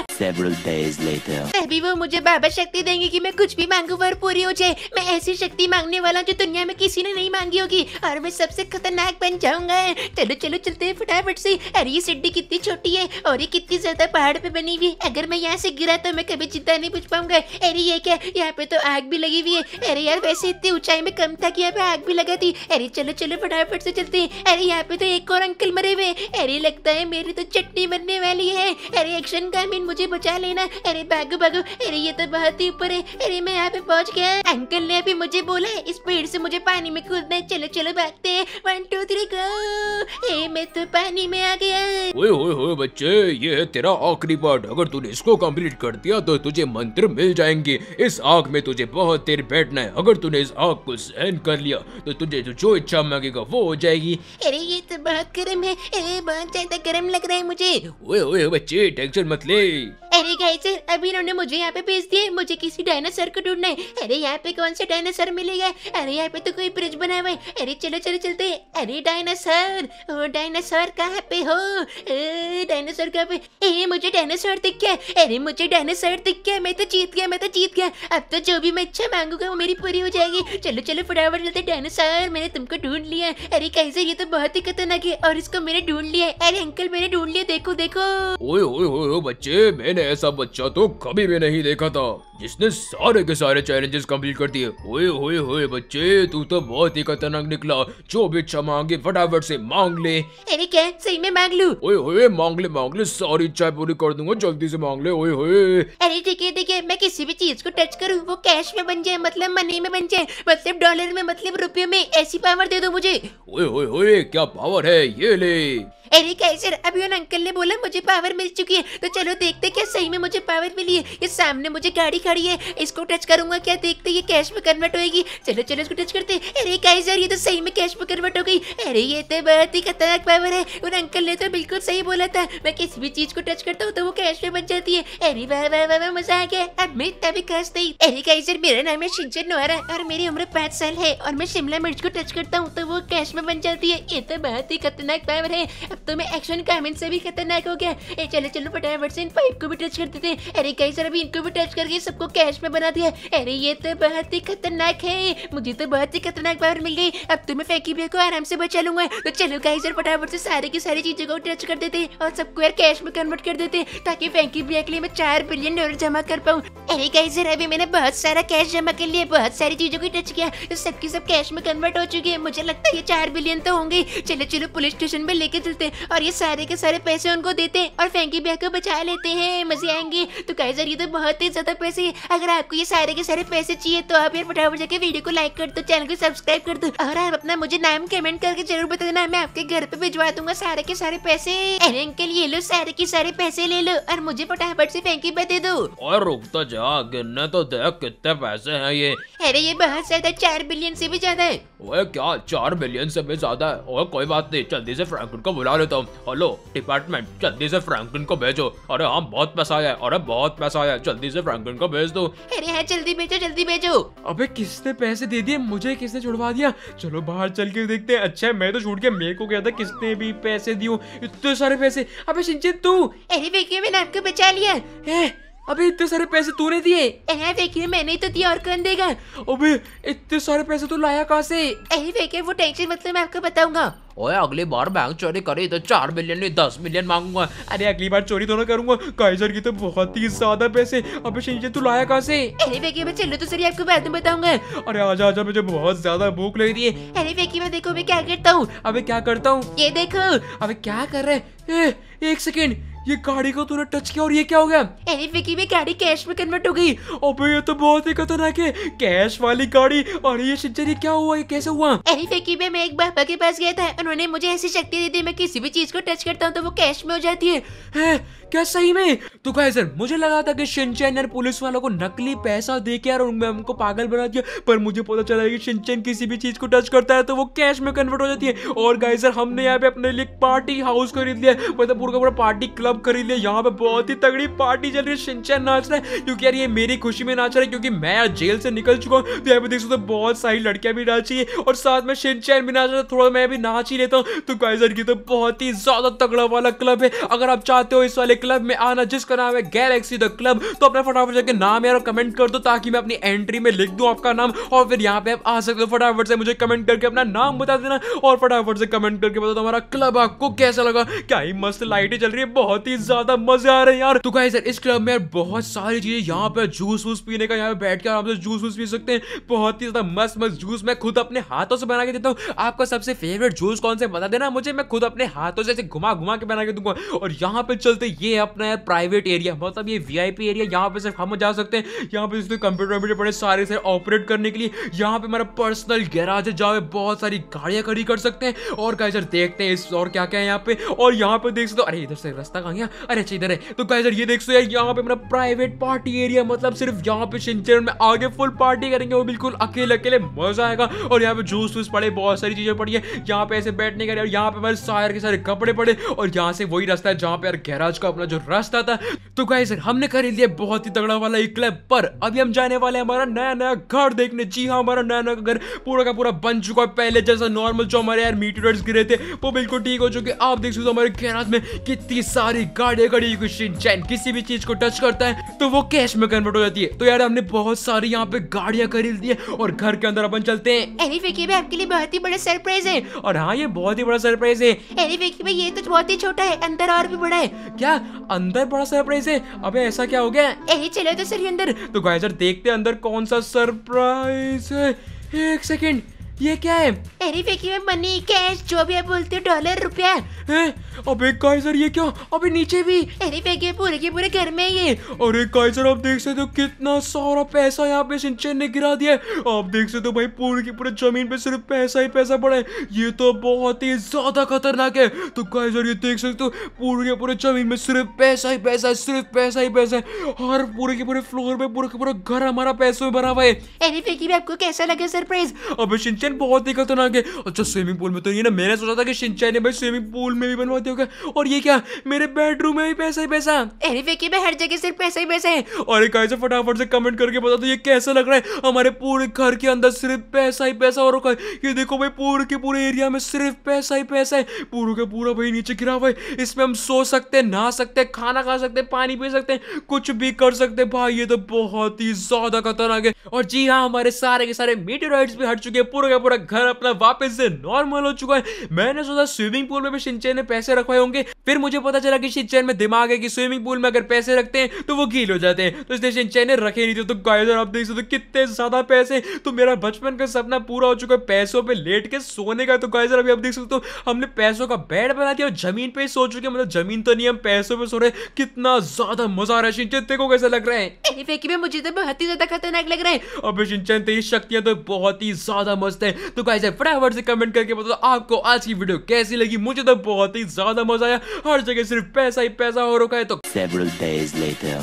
तभी वो मुझे बाबा शक्ति देंगे की मैं कुछ भी मांगू पर पूरी हो जाए मैं ऐसी शक्ति मांगने वाला हूँ जो दुनिया में किसी ने नहीं मांगी होगी और मैं सबसे खतरनाक बन जाऊंगा चलो चलो चलते हैं फटाफट से अरे ये सिड्डी कितनी छोटी है और ये कितनी ज्यादा पहाड़ पे बनी हुई अगर मैं यहाँ से गिरा तो मैं कभी चिंता नहीं पूछ पाऊंगा अरे ये क्या यहाँ पे तो आग भी लगी हुई है अरे यार वैसे इतनी ऊंचाई में कम था कि यहाँ पे आग भी लगा थी अरे चलो चलो फटाफट से चलते हैं अरे यहाँ पे तो एक और अंकल मरे हुए अरे लगता है मेरी तो चटनी बनने वाली है अरे एक्शन का मीन मुझे बचा लेना अरे भागो भागो अरे ये तो बहुत ही ऊपर है अरे मैं यहाँ पे पहुँच गया अंकल ने अभी मुझे बोला इस पेड़ से मुझे पानी में कूदना है चलो चलो भागते हैं वन टू थ्री गो ए मैं तो पानी में आ गया ओए ओए ओए बच्चे ये है तेरा आखिरी पार्ट अगर तूने इसको कंप्लीट कर दिया तो तुझे मंत्र मिल जाएंगे इस आग में तुझे बहुत देर बैठना है अगर तूने इस आग को सहन कर लिया तो तुझे जो, जो इच्छा मांगेगा वो हो जाएगी अरे ये तो बहुत गर्म है अरे बहुत ज्यादा गर्म लग रहा है मुझे ओए ओए बच्चे टेंशन मत ले अरे गाइस अभी इन्होंने मुझे यहाँ पे भेज दिया मुझे किसी डायनासोर को ढूंढना है अरे यहाँ पे कौन से डायनासोर मिलेगा अरे यहाँ पे तो कोई ब्रिज बना हुआ है अरे चलो चलो चलते अरे डायनासोर डायनासोर कहाँ पे हो डायनासोर कहाँ पे अरे मुझे डायनासोर दिख गया अरे मुझे डायनासोर दिख गया मैं तो जीत गया मैं तो जीत गया अब तो जो भी मैं इच्छा मांगूंगा वो मेरी पूरी हो जाएगी चलो चलो फटाफट चलते डायनासोर मैंने तुमको ढूंढ लिया अरे कैसे ये तो बहुत ही खतरनाक है और इसको मैंने ढूंढ लिया अरे अंकल मैंने ढूंढ लिया देखो देखो ओए ओए ओए बच्चे मैंने मैंने ऐसा बच्चा तो कभी भी नहीं देखा था जिसने सारे के सारे चैलेंजेस कंप्लीट कर दिए होए होए होए बच्चे तू तो बहुत ही खतरनाक निकला जो भी इच्छा मांगे फटाफट से मांग ले अरे क्या सही में मांग लू ओए होए मांग ले मांग ले सारी इच्छा पूरी कर दूंगा जल्दी से मांग ले ओए होए अरे ठीक देखिए देखिए मैं किसी भी चीज को टच करूँ वो कैश में बन जाए मतलब मनी में बन जाए मतलब डॉलर में मतलब रुपये में ऐसी पावर दे दो मुझे ओए होए होए क्या पावर है ये ले अरे कैसे अभी उन अंकल ने बोला मुझे पावर मिल चुकी है तो चलो देखते क्या सही में मुझे पावर मिली है ये सामने मुझे गाड़ी खड़ी है इसको टच करूंगा क्या देखते ये कैश में कन्वर्ट होगी चलो चलो इसको टच करते अरे कैसे यार ये तो सही में कैश में कन्वर्ट हो गई अरे ये तो बहुत ही खतरनाक पावर है उन अंकल ने तो बिल्कुल सही बोला था मैं किसी भी चीज को टच करता हूँ तो वो कैश में बन जाती है अरे वाह वाह वाह मजा आ गया अब मैं तभी भी खास अरे कैसे मेरा नाम है शिंचन नोहरा और मेरी उम्र पाँच साल है और मैं शिमला मिर्च को टच करता हूँ तो वो कैश में बन जाती है ये तो बहुत ही खतरनाक पावर है अब तो मैं एक्शन कमेंट से भी खतरनाक हो गया चलो चलो फटाफट से इन पाइप को भी टच करते थे अरे कैसे अभी इनको भी टच करके सब सबको कैश में बना दिया अरे ये तो बहुत ही खतरनाक है मुझे तो बहुत ही खतरनाक पावर मिल गई अब तो मैं फैकी भैया को आराम से बचा लूंगा तो चलो गाइस और फटाफट से सारे की सारी चीजों को टच कर देते और सबको यार कैश में कन्वर्ट कर देते ताकि फैंकी भैया के लिए मैं चार बिलियन डॉलर जमा कर पाऊँ अरे गाइस अभी मैंने बहुत सारा कैश जमा कर लिया बहुत सारी चीजों को टच किया तो सबकी सब कैश में कन्वर्ट हो चुकी है मुझे लगता है ये चार बिलियन तो होंगे चलो चलो पुलिस स्टेशन में लेके चलते और ये सारे के सारे पैसे उनको देते और फैंकी भैया को बचा लेते हैं मजे आएंगे तो गाइस ये तो बहुत ही ज्यादा पैसे से अगर आपको ये सारे के सारे पैसे चाहिए तो आप यार फटाफट जाके वीडियो को लाइक कर दो चैनल को सब्सक्राइब कर दो और आप अपना मुझे नाम कमेंट करके जरूर बता देना मैं आपके घर पे भिजवा दूंगा सारे के सारे पैसे अरे अंकल ये लो सारे के सारे पैसे ले लो और मुझे फटाफट से ही बता दो और रुक तो जा गिनने तो देख कितने पैसे है ये अरे ये बहुत ज्यादा चार बिलियन से भी ज्यादा है ओए क्या चार बिलियन से भी ज्यादा है ओए कोई बात नहीं जल्दी से फ्रैंकलिन को बुला लेता हूँ हेलो डिपार्टमेंट जल्दी से फ्रैंकलिन को भेजो अरे हाँ बहुत पैसा आया अरे बहुत पैसा आया जल्दी से फ्रैंकलिन को भेज दो अरे है हाँ, जल्दी भेजो जल्दी भेजो अबे किसने पैसे दे दिए मुझे किसने छुड़वा दिया चलो बाहर चल के देखते हैं अच्छा मैं तो छूट गया मेरे को क्या था किसने भी पैसे दियो इतने सारे पैसे अबे सिंचित तू अरे विक्की मैंने आपको बचा लिया अबे इतने सारे पैसे तूने दिए देखिए मैंने ही तो दिया और कौन देगा अबे इतने सारे पैसे तू लाया कहाँ से देखिए वो टेंशन मतलब मैं आपको बताऊंगा ओए अगली बार बैंक चोरी करे तो चार मिलियन नहीं दस मिलियन मांगूंगा अरे अगली बार चोरी तो ना करूंगा काइजर की तो बहुत ही ज्यादा पैसे अबे शिंजे तू लाया कहाँ से अरे वेकी मैं चलो तो सर आपको बाद में बताऊंगा अरे आजा आजा मुझे बहुत ज्यादा भूख लग रही है अरे वेकी मैं देखो मैं क्या करता हूँ अभी क्या करता हूँ ये देखो अभी क्या कर रहे एक सेकेंड ये गाड़ी को तूने टच किया और ये क्या हो गया अरे विकी में गाड़ी कैश में कन्वर्ट हो गई अबे ये तो बहुत ही खतरनाक है कैश वाली गाड़ी और ये सिंचर ये क्या हुआ ये कैसे हुआ अरे विकी में मैं एक बाबा के पास गया था उन्होंने मुझे ऐसी शक्ति दी थी मैं किसी भी चीज को टच करता हूँ तो वो कैश में हो जाती है, है? क्या सही में तो कहे सर मुझे लगा था कि शिनचैन यार पुलिस वालों को नकली पैसा दे के यार उनमें हमको पागल बना दिया पर मुझे पता चला कि शिनचैन किसी भी चीज को टच करता है तो वो कैश में कन्वर्ट हो जाती है और सर हमने यहाँ पे अपने लिए पार्टी हाउस खरीद लिया मतलब पूरा पूरा पार्टी क्लब आप खरीद लिया यहाँ पे बहुत ही तगड़ी पार्टी चल रही है सिंचन नाच रहा है क्योंकि यार ये मेरी खुशी में नाच रहा है क्योंकि मैं यार जेल से निकल चुका हूँ तो यहाँ पे देख सकते बहुत सारी लड़कियां भी नाची है और साथ में सिंचन भी नाच रहा है थोड़ा मैं भी नाच ही लेता हूँ तो गाइजर की तो बहुत ही ज्यादा तगड़ा वाला क्लब है अगर आप चाहते हो इस वाले क्लब में आना जिसका नाम है गैलेक्सी द क्लब तो अपना फटाफट जाके नाम यार कमेंट कर दो ताकि मैं अपनी एंट्री में लिख दूँ आपका नाम और फिर यहाँ पे आप आ सकते हो फटाफट से मुझे कमेंट करके अपना नाम बता देना और फटाफट से कमेंट करके बता दो हमारा क्लब आपको कैसा लगा क्या ही मस्त लाइटें चल रही है बहुत बहुत ही ज्यादा मजे आ रहे हैं यार तो कहा इस क्लब में बहुत सारी चीजें यहाँ पे जूस वूस पीने का यहाँ पे बैठ के आराम से जूस वूस पी सकते हैं बहुत ही ज्यादा मस्त मस्त जूस मैं खुद अपने हाथों से बना के देता हूँ आपका सबसे फेवरेट जूस कौन से बता देना मुझे मैं खुद अपने हाथों से घुमा घुमा के बना के दूंगा और यहाँ पे चलते ये अपना यार प्राइवेट एरिया मतलब ये वीआईपी एरिया यहाँ पे सिर्फ हम जा सकते हैं यहाँ पे जिससे कंप्यूटर वम्प्यूटर पड़े सारे से ऑपरेट करने के लिए यहाँ पे हमारा पर्सनल गैराज है जहाँ पे बहुत सारी गाड़ियाँ खड़ी कर सकते हैं और कहा देखते हैं इस और क्या क्या है यहाँ पे और यहाँ पे देख सकते हो अरे इधर से रास्ता गया हाँ। अरे अच्छा इधर है तो ये देख सो यार यहाँ पे मेरा प्राइवेट पार्टी एरिया मतलब सिर्फ यहाँ पे में आगे फुल पार्टी करेंगे वो बिल्कुल अकेले अकेले मजा आएगा और यहाँ पे जूस वूस पड़े बहुत सारी चीजें पड़ी है यहाँ पे ऐसे बैठने का यहाँ पे हमारे सारे के सारे कपड़े पड़े और यहाँ से वही रास्ता है जहाँ पे यार गैराज का अपना जो रास्ता था तो हमने खरीद लिया बहुत ही तगड़ा वाला एक क्लब पर अभी हम जाने वाले हैं हमारा नया नया घर देखने जी हाँ हमारा नया नया घर पूरा का पूरा बन चुका है पहले जैसा नॉर्मल जो हमारे यार गिरे थे वो बिल्कुल ठीक हो चुके आप देख सकते हो हमारे गैराज में कितनी सारी माई गाड़ी गाड़ी ये क्वेश्चन चैन किसी भी चीज को टच करता है तो वो कैश में कन्वर्ट हो जाती है तो यार हमने बहुत सारी यहाँ पे गाड़ियां खरीद ली है और घर के अंदर अपन चलते हैं एनी फेकी भाई आपके लिए बहुत ही बड़ा सरप्राइज है और हाँ ये बहुत ही बड़ा सरप्राइज है एनी फेकी भाई ये तो बहुत ही छोटा है अंदर और भी बड़ा है क्या अंदर बड़ा सरप्राइज है अबे ऐसा क्या हो गया यही चले तो सर अंदर तो गाय देखते अंदर कौन सा सरप्राइज है एक सेकेंड ये क्या है अरे फेंकी में मनी कैश जो भी है बोलते हो डॉलर रुपया अबे काइजर ये क्या अबे नीचे भी अरे फेंकी में पूरे के पूरे घर में ये अरे काइजर आप देख सकते हो तो कितना सारा पैसा यहाँ पे सिंचन ने गिरा दिया आप देख सकते हो तो भाई पूरे के पूरे जमीन पे सिर्फ पैसा ही पैसा पड़ा है ये तो बहुत ही ज्यादा खतरनाक है तो काइजर ये देख सकते हो पूरे के पूरे जमीन में सिर्फ पैसा ही पैसा है सिर्फ पैसा ही पैसा है हर पूरे के पूरे फ्लोर में पूरे के पूरा घर हमारा पैसों में भरा हुआ है अरे फेंकी में आपको कैसा लगे सरप्राइज अबे सिंचन बहुत ही खतरनाक है अच्छा स्विमिंग पूल में तो ये ना मैंने सोचा था कि सिंचाई ने भाई स्विमिंग पूल में भी बनवाते होगा और ये क्या मेरे बेडरूम में भी पैसा ही पैसा अरे फेकी में हर जगह सिर्फ पैसा ही पैसा है अरे एक ऐसे फटाफट से कमेंट करके बता दो तो ये कैसा लग रहा है हमारे पूरे घर के अंदर सिर्फ पैसा ही पैसा और ये देखो भाई पूरे के पूरे एरिया में सिर्फ पैसा ही पैसा है पूरे का पूरा भाई नीचे गिरा हुआ है इसमें हम सो सकते हैं नहा सकते हैं खाना खा सकते हैं पानी पी सकते हैं कुछ भी कर सकते हैं भाई ये तो बहुत ही ज्यादा खतरनाक है और जी हाँ हमारे सारे के सारे मीटेराइड्स भी हट चुके हैं पूरे का पूरा घर अपना वापस से नॉर्मल हो चुका है मैंने सोचा स्विमिंग पूल में भी सिंचन ने पैसे रखवाए होंगे फिर मुझे पता चला कि सिंचन में दिमाग है कि स्विमिंग पूल में अगर पैसे रखते हैं तो वो गील हो जाते हैं तो इसलिए सिंचन ने रखे नहीं थे तो गाय आप देख सकते कितने ज्यादा पैसे तो मेरा बचपन का सपना पूरा हो चुका है पैसों पर लेट के सोने का तो गाय अभी आप देख सकते हो हमने पैसों का बेड बना दिया और जमीन पर ही सो चुके मतलब जमीन तो नहीं हम पैसों पर सो रहे कितना ज्यादा मजा आ रहा है सिंचन तेरे को कैसा लग रहा है मुझे तो बहुत ही ज्यादा खतरनाक लग रहा है अब सिंचन तेरी शक्तियां तो बहुत ही ज्यादा मस्त सकते हैं तो गाइस फटाफट से कमेंट करके बताओ आपको आज की वीडियो कैसी लगी मुझे तो बहुत ही ज्यादा मजा आया हर जगह सिर्फ पैसा ही पैसा हो रखा है तो सेवरल डेज later.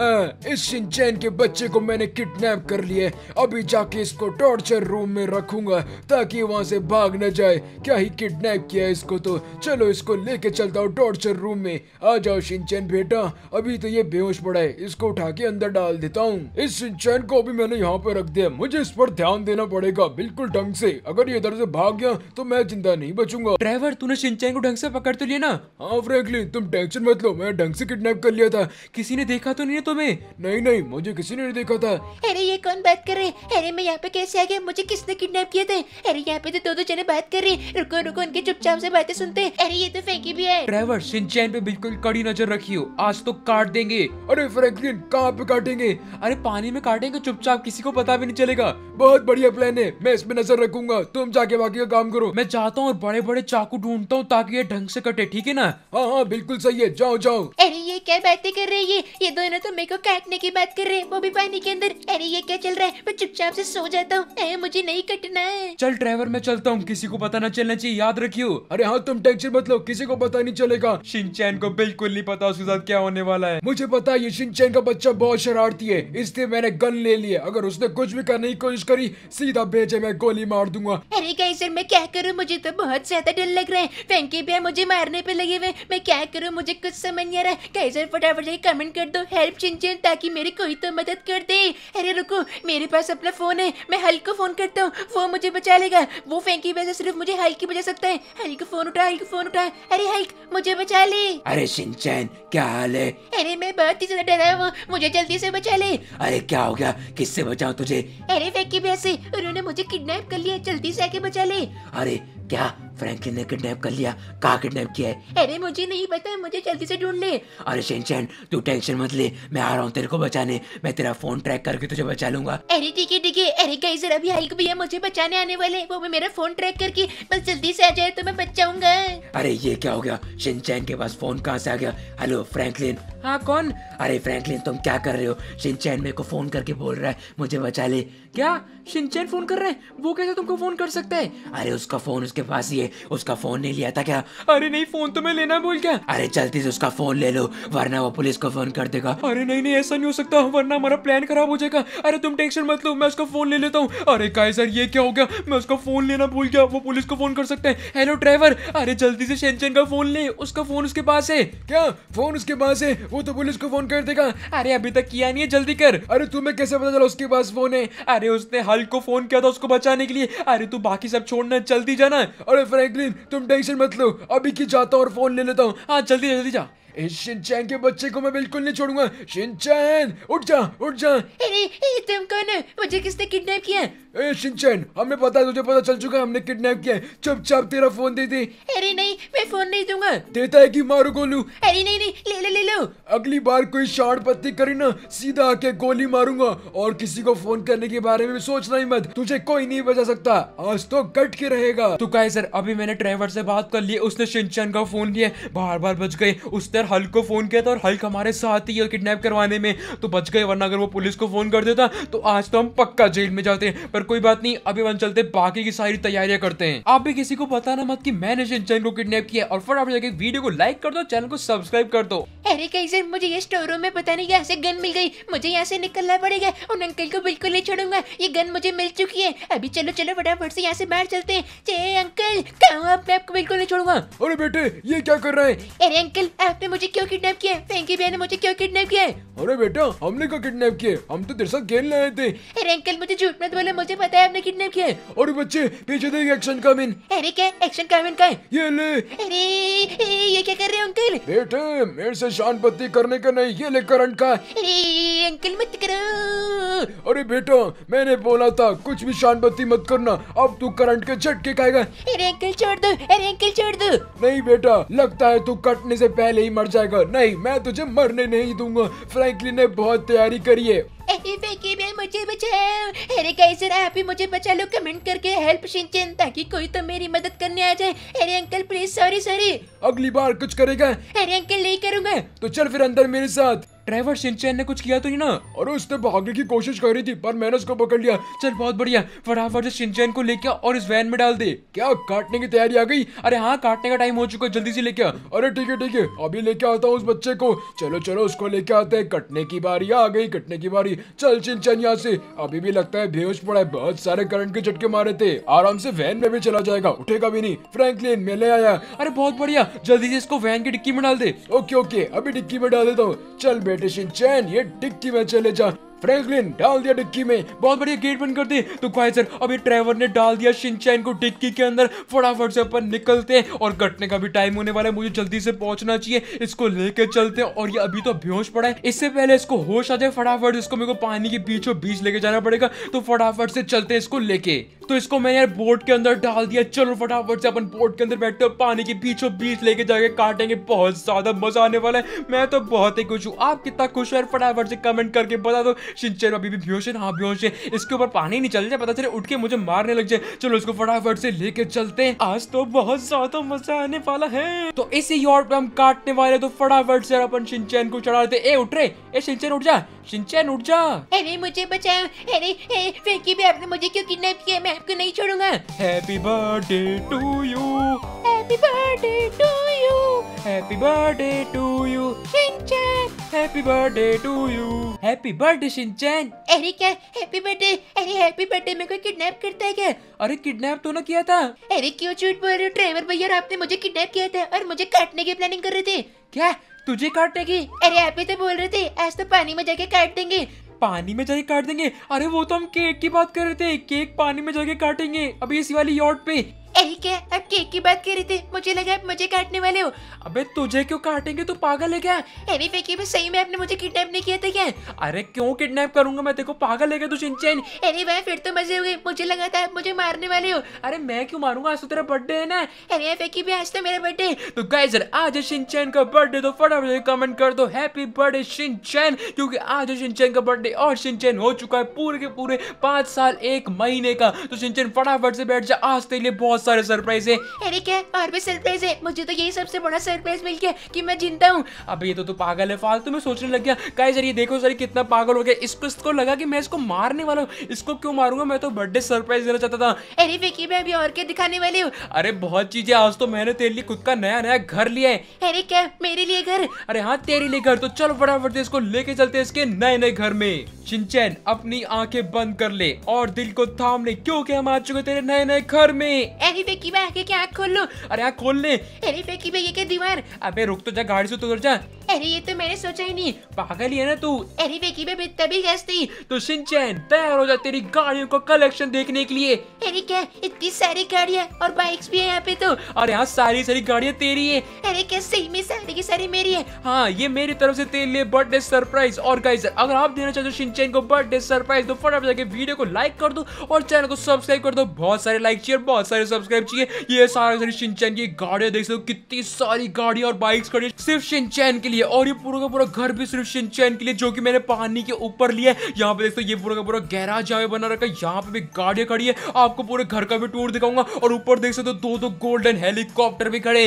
हा, इस शिनचैन के बच्चे को मैंने किडनैप कर लिया अभी जाके इसको टॉर्चर रूम में रखूंगा ताकि वहाँ से भाग न जाए क्या ही किडनैप किया इसको तो चलो इसको लेके चलता हूँ टॉर्चर रूम में आ जाओ शिनचैन बेटा अभी तो ये बेहोश पड़ा है इसको उठा के अंदर डाल देता हूँ इस शिनचैन को अभी मैंने यहाँ पे रख दिया मुझे इस पर ध्यान देना पड़ेगा बिल्कुल बिल्कुल ढंग से अगर ये इधर से भाग गया तो मैं जिंदा नहीं बचूंगा ड्राइवर तूने सिंचाई को ढंग से पकड़ तो लिया ना हाँ फ्रैंकलिन तुम टेंशन मत लो मैं ढंग से किडनैप कर लिया था किसी ने देखा तो नहीं तुम्हें नहीं नहीं मुझे किसी ने नहीं देखा था अरे ये कौन बात कर रहे अरे मैं यहाँ पे कैसे आ गया मुझे किसने किडनैप किया था अरे यहाँ पे तो दो दो जने बात कर रहे रुको रुको उनके चुपचाप से बातें सुनते अरे ये तो फेंकी भी है ड्राइवर सिंचाई पे बिल्कुल कड़ी नजर रखियो आज तो काट देंगे अरे फ्रैंकलिन कहाँ पे काटेंगे अरे पानी में काटेंगे चुपचाप किसी को पता भी नहीं चलेगा बहुत बढ़िया प्लान है मैं इसमें नजर रखूंगा तुम जाके बाकी का काम करो मैं चाहता हूँ और बड़े बड़े चाकू ढूंढता हूँ ताकि ये ढंग से कटे ठीक है ना हाँ हाँ बिल्कुल सही है जाओ जाओ अरे ये क्या बातें कर रही है ये दोनों तो मेरे को काटने की बात कर रहे हैं वो भी पानी के अंदर अरे ये क्या चल रहा है मैं चुपचाप से सो जाता हूँ मुझे नहीं कटना है चल ड्राइवर मैं चलता हूँ किसी को पता न चलना चाहिए याद रखियो अरे हाँ तुम टेंशन मत लो किसी को पता नहीं चलेगा शिनचैन को बिल्कुल नहीं पता उसके साथ क्या होने वाला है मुझे पता है ये शिनचैन का बच्चा बहुत शरारती है इसलिए मैंने गन ले लिया अगर उसने कुछ भी करने की कोशिश करी सीधा भेजे मैं गोली मार दूंगा अरे कहीं सर मैं क्या करूँ मुझे तो बहुत ज्यादा डर लग रहा है फैंकी भैया मुझे मारने पे लगे हुए मैं क्या करूँ मुझे कुछ समझ नहीं आ रहा है कहीं सर फटाफट जाके कमेंट कर दो हेल्प चिंचन ताकि मेरी कोई तो मदद कर दे अरे रुको मेरे पास अपना फोन है मैं हल्को फोन करता हूँ वो मुझे बचा लेगा वो फैंकी भैया सिर्फ मुझे हल्क ही बचा सकता है हल्क फोन उठा हल्क फोन उठा अरे हल्क मुझे बचा ले अरे सिंचन क्या हाल है अरे मैं बहुत ही ज्यादा डरा हूँ मुझे जल्दी से बचा ले अरे क्या हो गया किससे बचाओ तुझे अरे फैंकी भैया से उन्होंने मुझे किडनेप गायब कर लिया जल्दी से आके बचा ले अरे क्या फ्रैंकी ने किडनैप कर लिया कहा किडनैप किया है अरे मुझे नहीं पता है मुझे जल्दी से ढूंढ ले अरे शिनचैन तू टेंशन मत ले मैं आ रहा हूँ तेरे को बचाने मैं तेरा फोन ट्रैक करके तुझे बचा लूंगा अरे ठीक है ठीक है अरे गाइस अभी हेल्प है मुझे बचाने आने वाले वो भी मेरा फोन ट्रैक करके बस जल्दी से आ जाए तो मैं बच जाऊंगा अरे ये क्या हो गया शिनचैन के पास फोन कहाँ से आ गया हेलो फ्रैंकलिन हाँ कौन अरे फ्रैंकलिन तुम क्या कर रहे हो शिनचैन मेरे को फोन करके बोल रहा है मुझे बचा ले क्या शिनचैन फोन कर रहे हैं वो कैसे तुमको फोन कर सकता है अरे उसका फोन उसके पास ही है उसका फोन नहीं लिया था क्या अरे नहीं फोन तो मैं लेना बोल क्या अरे जल्दी से उसका फोन ले लो वरना वो पुलिस को फोन कर देगा अरे नहीं नहीं ऐसा नहीं हो सकता वरना हमारा प्लान खराब हो जाएगा अरे तुम टेंशन मत लो मैं उसका फोन ले लेता हूँ अरे का सर ये क्या हो गया मैं उसका फोन लेना भूल गया वो पुलिस को फोन कर सकते हैं हेलो ड्राइवर अरे जल्दी से शेंचन का फोन ले उसका फोन उसके पास है क्या फोन उसके पास है वो तो पुलिस को फोन कर देगा अरे अभी तक किया नहीं है जल्दी कर अरे तुम्हें कैसे पता चला उसके पास फोन है अरे उसने हल्क को फोन किया था उसको बचाने के लिए अरे तू बाकी सब छोड़ना जल्दी जाना अरे फ्रैंकलिन तुम टेंशन मत लो अभी की जाता हूँ और फोन ले लेता हूँ हाँ जल्दी जल्दी जा शिनचैन के बच्चे को मैं बिल्कुल नहीं छोड़ूंगा शिनचैन उठ जा उठ जा अरे तुम कौन है मुझे किसने किडनैप किया ए हमें पता है तुझे पता चल चुका है हमने किडनैप किया है चुपचाप तेरा फोन दे दे अरे नहीं मैं फोन नहीं दूंगा देता है कि मारू गोलू अरे नहीं नहीं ले लो ले लो अगली बार कोई शॉर्ट पत्ती करी ना सीधा आके गोली मारूंगा और किसी को फोन करने के बारे में सोचना ही मत तुझे कोई नहीं बचा सकता आज तो कट के रहेगा तो कहे सर अभी मैंने ड्राइवर से बात कर ली उसने शिनचैन का फोन लिया बार बार बच गए उस तरह हल्क को फोन किया था और हल्क हमारे साथ ही किडनेप करवाने में तो बच गए वरना अगर वो पुलिस को फोन कर देता तो आज तो हम पक्का जेल में जाते पर कोई बात नहीं अभी वन चलते बाकी की सारी तैयारियां करते हैं आप भी किसी को बताना मत की मैंने को किडनेप किया और फटाफट जाके वीडियो को लाइक कर दो चैनल को सब्सक्राइब कर दो अरे कहीं सर मुझे ये स्टोर रूम में पता नहीं कैसे गन मिल गई मुझे यहाँ से निकलना पड़ेगा उन अंकल को बिल्कुल नहीं छोड़ूंगा ये गन मुझे मिल चुकी है अभी चलो चलो फटाफट से यहाँ से बाहर चलते हैं चे अंकल कहा आप मैं आपको बिल्कुल नहीं छोड़ूंगा अरे बेटे ये क्या कर रहे हैं अरे अंकल आपने मुझे क्यों किडनैप किया फैंकी भैया ने मुझे क्यों किडनैप किया अरे बेटा हमने क्यों किडनैप किया हम तो दरअसल खेल रहे थे अरे अंकल मुझे झूठ मत बोले मुझे पता है आपने किडनैप किया अरे बच्चे पीछे देख एक्शन कामिन अरे क्या एक्शन कामिन का है ये ले अरे ये क्या कर रहे हो अंकल बेटे मेरे से परेशान पत्ती करने का नहीं ये ले करंट का अंकल मत करो अरे बेटा मैंने बोला था कुछ भी शान बत्ती मत करना अब तू करंट के झटके खाएगा अरे अंकल छोड़ दो अरे अंकल छोड़ दो नहीं बेटा लगता है तू कटने से पहले ही मर जाएगा नहीं मैं तुझे मरने नहीं दूंगा फ्रैंकलिन ने बहुत तैयारी करी है मुझे बचाओ अरे कैसे आप भी मुझे बचा लो कमेंट करके हेल्प शिनचैन ताकि कोई तो मेरी मदद करने आ जाए अरे अंकल प्लीज सॉरी सॉरी अगली बार कुछ करेगा अरे अंकल नहीं करूँगा तो चल फिर अंदर मेरे साथ ड्राइवर सिंचैन ने कुछ किया तो नहीं ना और उसने भागने की कोशिश कर रही थी पर मैंने उसको पकड़ लिया चल बहुत बढ़िया फटाफट से सिंचैन को लेके और इस वैन में डाल दे क्या काटने की तैयारी आ गई अरे हाँ काटने का टाइम हो चुका है जल्दी से लेके अरे ठीक है ठीक है अभी लेके आता हूँ उस बच्चे को चलो चलो उसको लेके आते हैं कटने की बारी आ गई कटने की बारी चल सिंचैन यहाँ से अभी भी लगता है बेहोश पड़ा है बहुत सारे करंट के झटके मारे थे आराम से वैन में भी चला जाएगा उठेगा भी नहीं फ्रैंकलिन मैं ले आया अरे बहुत बढ़िया जल्दी से इसको वैन की डिक्की में डाल दे ओके ओके अभी डिक्की में डाल देता हूँ चल बेटा बेटे शिनचैन ये डिक्की में चले जा फ्रैंकलिन डाल दिया डिक्की में बहुत बढ़िया गेट बंद कर दी तो भाई सर अभी ट्रेवर ने डाल दिया शिनचैन को डिक्की के अंदर फटाफट से अपन निकलते हैं और कटने का भी टाइम होने वाला है मुझे जल्दी से पहुंचना चाहिए इसको लेके चलते हैं और ये अभी तो बेहोश पड़ा है इससे पहले इसको होश आ जाए फटाफट इसको मेरे को पानी के बीचों बीच लेके जाना पड़ेगा तो फटाफट से चलते हैं इसको लेके तो इसको मैंने यार बोट के अंदर डाल दिया चलो फटाफट से अपन बोट के अंदर बैठते पानी के बीचों बीच लेके जाके काटेंगे बहुत ज्यादा मजा आने वाला है मैं तो बहुत ही खुश हूँ आप कितना खुश हो फटाफट से कमेंट करके बता दो शिनचैन अभी भी बेहोश है हाँ बेहोश है इसके ऊपर पानी नहीं चल जाए पता चले उठ के मुझे मारने लग जाए चलो इसको फटाफट से लेके चलते हैं आज तो बहुत ज्यादा मजा आने वाला है तो इसी यॉर्ड पे हम काटने वाले तो फटाफट से अपन शिनचैन को चढ़ा देते ए उठ रहे ए शिनचैन उठ जा शिनचैन उठ जा अरे मुझे बचाओ अरे ए फेंकी भी आपने मुझे क्यों किडनैप किया मैं आपको नहीं छोड़ूंगा happy birthday to you happy birthday to you happy birthday to you Shinchan happy birthday to you happy birthday Shinchan अरे क्या Happy birthday. अरे happy birthday में कोई kidnap करता है क्या अरे kidnap तो ना किया था अरे क्यों झूठ बोल रहे हो ड्राइवर भैया आपने मुझे kidnap किया था और मुझे काटने की प्लानिंग कर रहे थे क्या तुझे काटने की अरे आप ही तो बोल रहे थे आज तो पानी में जाके काट देंगे पानी में जाके काट देंगे अरे वो तो हम केक की बात कर रहे थे केक पानी में जाके काटेंगे अभी इसी वाली यॉट पे अरे क्या आप केक की बात कर रहे थे मुझे लगा आप मुझे काटने वाले हो अबे तुझे क्यों काटेंगे तू पागल है क्या फेकी में सही में आपने मुझे किडनैप नहीं किया था क्या अरे क्यों किडनैप करूंगा मैं देखो पागल है क्या तू चिंचन अरे भाई फिर तो मजे हो गए मुझे लगा था आप मुझे मारने वाले हो अरे मैं क्यों मारूंगा आज तो तेरा बर्थडे है ना अरे फेकी भी आज तो मेरा बर्थडे तो गाइजर आज है सिंचन का बर्थडे तो फटाफट से कमेंट कर दो हैप्पी बर्थडे सिंचन क्योंकि आज है सिंचन का बर्थडे और सिंचन हो चुका है पूरे के पूरे पांच साल एक महीने का तो सिंचन फटाफट से बैठ जा आज तेरे लिए बहुत सारे सरप्राइज है अरे क्या और भी सरप्राइज है मुझे तो यही सबसे बड़ा सरप्राइज मिल गया कि मैं जिंदा हूँ अब ये तो तू पागल है फालतू में सोचने लग गया गाइस सर ये देखो सर कितना पागल हो गया इस इसको इसको लगा की मैं इसको मारने वाला हूँ इसको क्यों मारूंगा मैं तो बर्थडे सरप्राइज देना चाहता था अरे विकी मैं अभी और क्या दिखाने वाली हूँ अरे बहुत चीजें आज तो मैंने तेरे लिए खुद का नया नया घर लिया है अरे क्या मेरे लिए घर अरे हाँ तेरे लिए घर तो चलो फटाफट से इसको लेके चलते इसके नए नए घर में चिंचैन अपनी आंखें बंद कर ले और दिल को थाम ले क्योंकि हम आ चुके तेरे नए नए घर में अरे फेकी बे आगे की आँख खोल लो अरे आँख खोल ले अरे फेकी भाई ये क्या दीवार अबे रुक तो जा गाड़ी से तो जा अरे ये तो मैंने सोचा ही नहीं पागल ही है ना तू अरे फेकी बे तभी गैस थी तो सिंचन तैयार हो जा तेरी गाड़ियों का कलेक्शन देखने के लिए अरे क्या इतनी सारी गाड़ियाँ और बाइक्स भी है यहाँ पे तो और यहाँ सारी सारी गाड़ियाँ तेरी है अरे क्या सही में सारी की सारी मेरी है हाँ ये मेरी तरफ ऐसी तेरे लिए बर्थडे सरप्राइज और गाइस अगर आप देना चाहते हो सिंचन को बर्थडे सरप्राइज तो फटाफट जाके वीडियो को लाइक कर दो और चैनल को सब्सक्राइब कर दो बहुत सारे लाइक चाहिए बहुत सारे सब्सक्राइब सब्सक्राइब चाहिए ये सारा सारी शिनचैन की गाड़ियां देख सकते हो कितनी सारी गाड़ियां और बाइक्स खड़ी सिर्फ शिनचैन के लिए और ये पूरा का पूरा घर भी सिर्फ शिनचैन के लिए जो कि मैंने पानी के ऊपर लिया है यहाँ पे देखते हो ये पूरा का पूरा गहरा जावे बना रखा है यहाँ पे भी गाड़ियां खड़ी है आपको पूरे घर का भी टूर दिखाऊंगा और ऊपर देख सकते दो दो गोल्डन हेलीकॉप्टर भी खड़े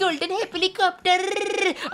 गोल्डन हेलीकॉप्टर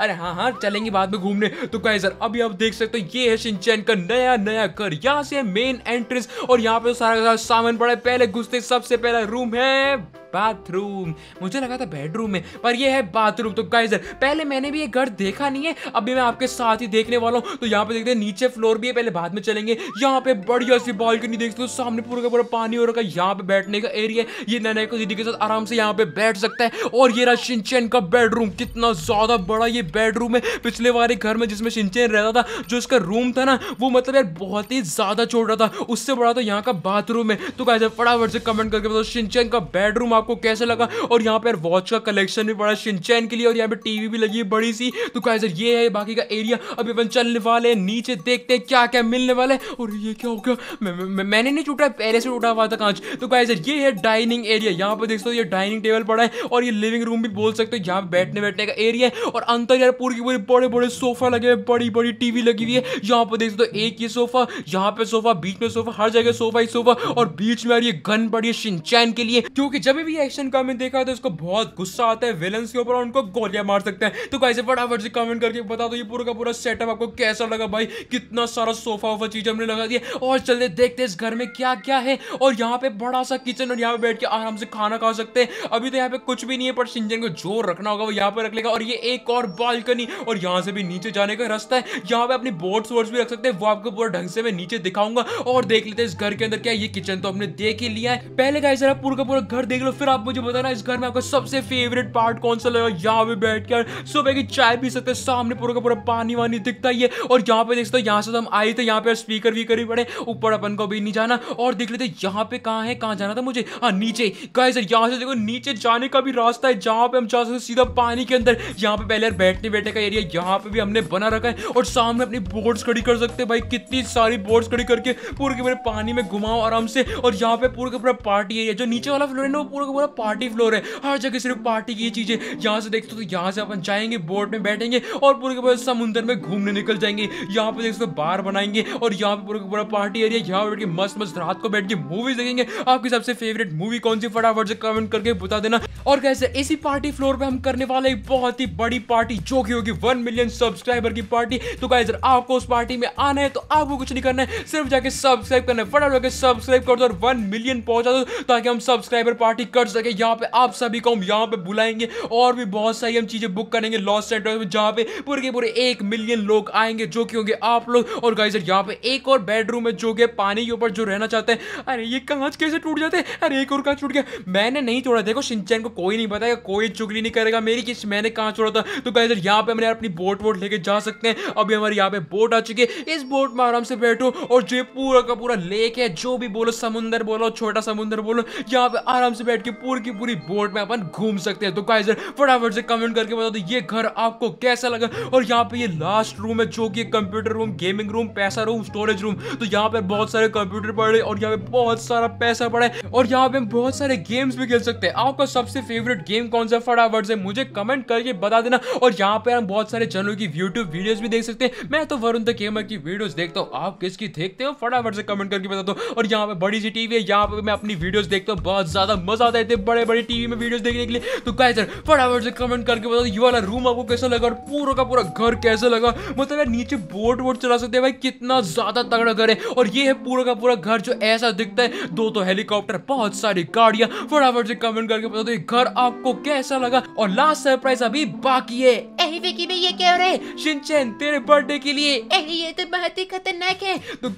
अरे हाँ हाँ चलेंगे बाद में घूमने तो कहे सर अभी आप देख सकते हो ये है शिनचैन का नया नया घर यहाँ से मेन एंट्रेंस और यहाँ पे सारा सामान पड़ा है पहले घुसते सबसे पहला रूम Ve बाथरूम मुझे लगा था बेडरूम में पर ये है बाथरूम तो गाइजर पहले मैंने भी ये घर देखा नहीं है अभी मैं आपके साथ ही देखने वाला हूँ तो यहाँ पे देखते हैं नीचे फ्लोर भी है पहले बाद में चलेंगे यहाँ पे बढ़िया सी बालकनी देखते हो सामने पूरा का पूरा पानी हो रखा है यहाँ पे बैठने का एरिया ये नैना को दीदी के साथ आराम से यहाँ पे बैठ सकता है और ये रहा सिंचन का बेडरूम कितना ज्यादा बड़ा ये बेडरूम है पिछले वाले घर में जिसमें शिनचैन रहता था जो उसका रूम था ना वो मतलब यार बहुत ही ज्यादा छोटा था उससे बड़ा तो यहाँ का बाथरूम है तो गाइजर फटाफट से कमेंट करके बताओ सिंचन का बेडरूम आपको कैसे लगा और यहाँ पर वॉच का कलेक्शन भी बड़ा शिनचैन के लिए और यहाँ पे टीवी भी लगी है बड़ी सी तो सर ये है बाकी का एरिया अभी अपन चलने वाले हैं नीचे देखते हैं क्या क्या मिलने वाले है और ये क्या हो गया मैंने नहीं टूटा पहले से टूटा हुआ था कांच तो सर ये है डाइनिंग एरिया यहाँ पर देख सकते हो ये डाइनिंग टेबल पड़ा है और ये लिविंग रूम भी बोल सकते हो यहाँ बैठने बैठने का एरिया है और अंदर यार पूरी पूरी बड़े बड़े सोफा लगे हुए बड़ी बड़ी टीवी लगी हुई है यहाँ पर देख सकते हो एक ये सोफा यहाँ पे सोफा बीच में सोफा हर जगह सोफा ही सोफा और बीच में यार ये गन पड़ी है सिंचैन के लिए क्योंकि जब भी एक्शन का हमें देखा तो इसको बहुत गुस्सा आता है विलन्स के ऊपर उनको गोलियां मार सकते हैं तो कैसे फटाफट से कमेंट करके बता दो ये पूरा का पूरा सेटअप आपको कैसा लगा भाई कितना सारा सोफा वोफा चीज हमने लगा दिया और चलते देखते इस घर में क्या क्या है और यहाँ पे बड़ा सा किचन और यहाँ पे बैठ के आराम से खाना खा सकते हैं अभी तो यहाँ पे कुछ भी नहीं है पर सिंजन को जोर रखना होगा वो यहाँ पे रख लेगा और ये एक और बालकनी और यहाँ से भी नीचे जाने का रास्ता है यहाँ पे अपनी बोर्ड्स वोर्ड्स भी रख सकते हैं वो आपको पूरा ढंग से मैं नीचे दिखाऊंगा और देख लेते हैं इस घर के अंदर क्या ये किचन तो हमने देख ही लिया है पहले का पूरा का पूरा घर देख लो फिर आप मुझे बताना इस घर में आपका सबसे फेवरेट पार्ट कौन सा लगा यहाँ पे बैठ कर सुबह की चाय पी सकते हैं सामने पूरा का पूरा पानी वानी दिखता ही है और यहाँ पे देखते हो यहाँ से तो हम आए थे यहाँ पे स्पीकर भी करी पड़े ऊपर अपन को भी नहीं जाना और देख लेते यहाँ पे कहाँ है कहाँ जाना था मुझे हाँ नीचे कहा सर यहाँ से देखो नीचे जाने का भी रास्ता है जहाँ पे हम जा सकते सीधा पानी के अंदर यहाँ पे पहले बैठने बैठने का एरिया यहाँ पे भी हमने बना रखा है और सामने अपनी बोर्ड्स खड़ी कर सकते हैं भाई कितनी सारी बोर्ड्स खड़ी करके पूरे के पूरे पानी में घुमाओ आराम से और यहाँ पे पूरे का पूरा पार्टी एरिया जो नीचे वाला फ्लोर है ना वो पूरा लोगों बोला पार्टी फ्लोर है हर जगह सिर्फ पार्टी की चीज़ें यहाँ से देखते हो तो यहाँ से अपन जाएंगे बोट में बैठेंगे और पूरे के पूरे समुद्र में घूमने निकल जाएंगे यहाँ पे देखते बार बनाएंगे और यहाँ पे पूरा पूरा पार्टी एरिया यहाँ बैठ के मस्त मस्त रात को बैठ के मूवीज देखेंगे आपकी सबसे फेवरेट मूवी कौन सी फटाफट से कमेंट करके बता देना और कैसे इसी पार्टी फ्लोर पे हम करने वाले एक बहुत ही बड़ी पार्टी जो की होगी वन मिलियन सब्सक्राइबर की पार्टी तो गाइज आपको उस पार्टी में आना है तो आपको कुछ नहीं करना है सिर्फ जाके सब्सक्राइब करना है फटाफट सब्सक्राइब कर दो और वन मिलियन पहुंचा दो ताकि हम सब्सक्राइबर पार्टी कर सके यहाँ पे आप सभी को हम यहाँ पे बुलाएंगे और भी बहुत सारी हम चीज़ें बुक करेंगे लॉस सेंटर में जहाँ पे पूरे के पूरे एक मिलियन लोग आएंगे जो कि होंगे आप लोग और गाइजर यहाँ पे एक और बेडरूम है जो कि पानी के ऊपर जो रहना चाहते हैं अरे ये कांच कैसे टूट जाते हैं अरे एक और कांच टूट गया मैंने नहीं तोड़ा देखो सिंचैन को कोई नहीं बताएगा कोई चुगली नहीं करेगा मेरी किस मैंने कहाँ छोड़ा था तो गाइजर यहाँ पे हमने अपनी बोट वोट लेके जा सकते हैं अभी हमारे यहाँ पे बोट आ चुकी है इस बोट में आराम से बैठो और जो पूरा का पूरा लेक है जो भी बोलो समुंदर बोलो छोटा समुंदर बोलो यहाँ पे आराम से बैठ की पूरी की पूरी बोट में अपन घूम सकते हैं तो गाइस फटाफट से कमेंट करके बता दो तो ये घर आपको कैसा लगा और यहाँ पे ये लास्ट रूम है जो कि कंप्यूटर रूम गेमिंग रूम पैसा रूम स्टोरेज रूम तो यहाँ पे बहुत सारे कंप्यूटर पड़े और यहाँ पे बहुत सारा पैसा पड़ा है और यहाँ पे हम बहुत सारे गेम्स भी खेल सकते हैं आपका सबसे फेवरेट गेम कौन सा फटाफट से मुझे कमेंट करके बता देना और यहाँ पे हम बहुत सारे जनों की यूट्यूब वीडियोज भी देख सकते हैं मैं तो वरुण द गेमर की वीडियोज देखता हूँ आप किसकी देखते हो फटाफट से कमेंट करके बता दो और यहाँ पे बड़ी सी टीवी है यहाँ पे मैं अपनी वीडियोज देखता हूँ बहुत ज्यादा मजा आता है आता है इतने बड़े बड़े टीवी में वीडियो देखने के लिए तो गाइस सर फटाफट से कमेंट करके बताओ ये वाला रूम आपको कैसा लगा और पूरा का पूरा घर कैसा लगा मतलब यार नीचे बोर्ड वोट चला सकते हैं भाई कितना ज्यादा तगड़ा घर है और ये है पूरा का पूरा घर जो ऐसा दिखता है दो तो हेलीकॉप्टर बहुत सारी गाड़ियां फटाफट से कमेंट करके बताओ तो ये घर आपको कैसा लगा और लास्ट सरप्राइज अभी बाकी है विकी ये क्या हो तेरे बर्थडे के लिए ये तो बहुत ही खतरनाक है तो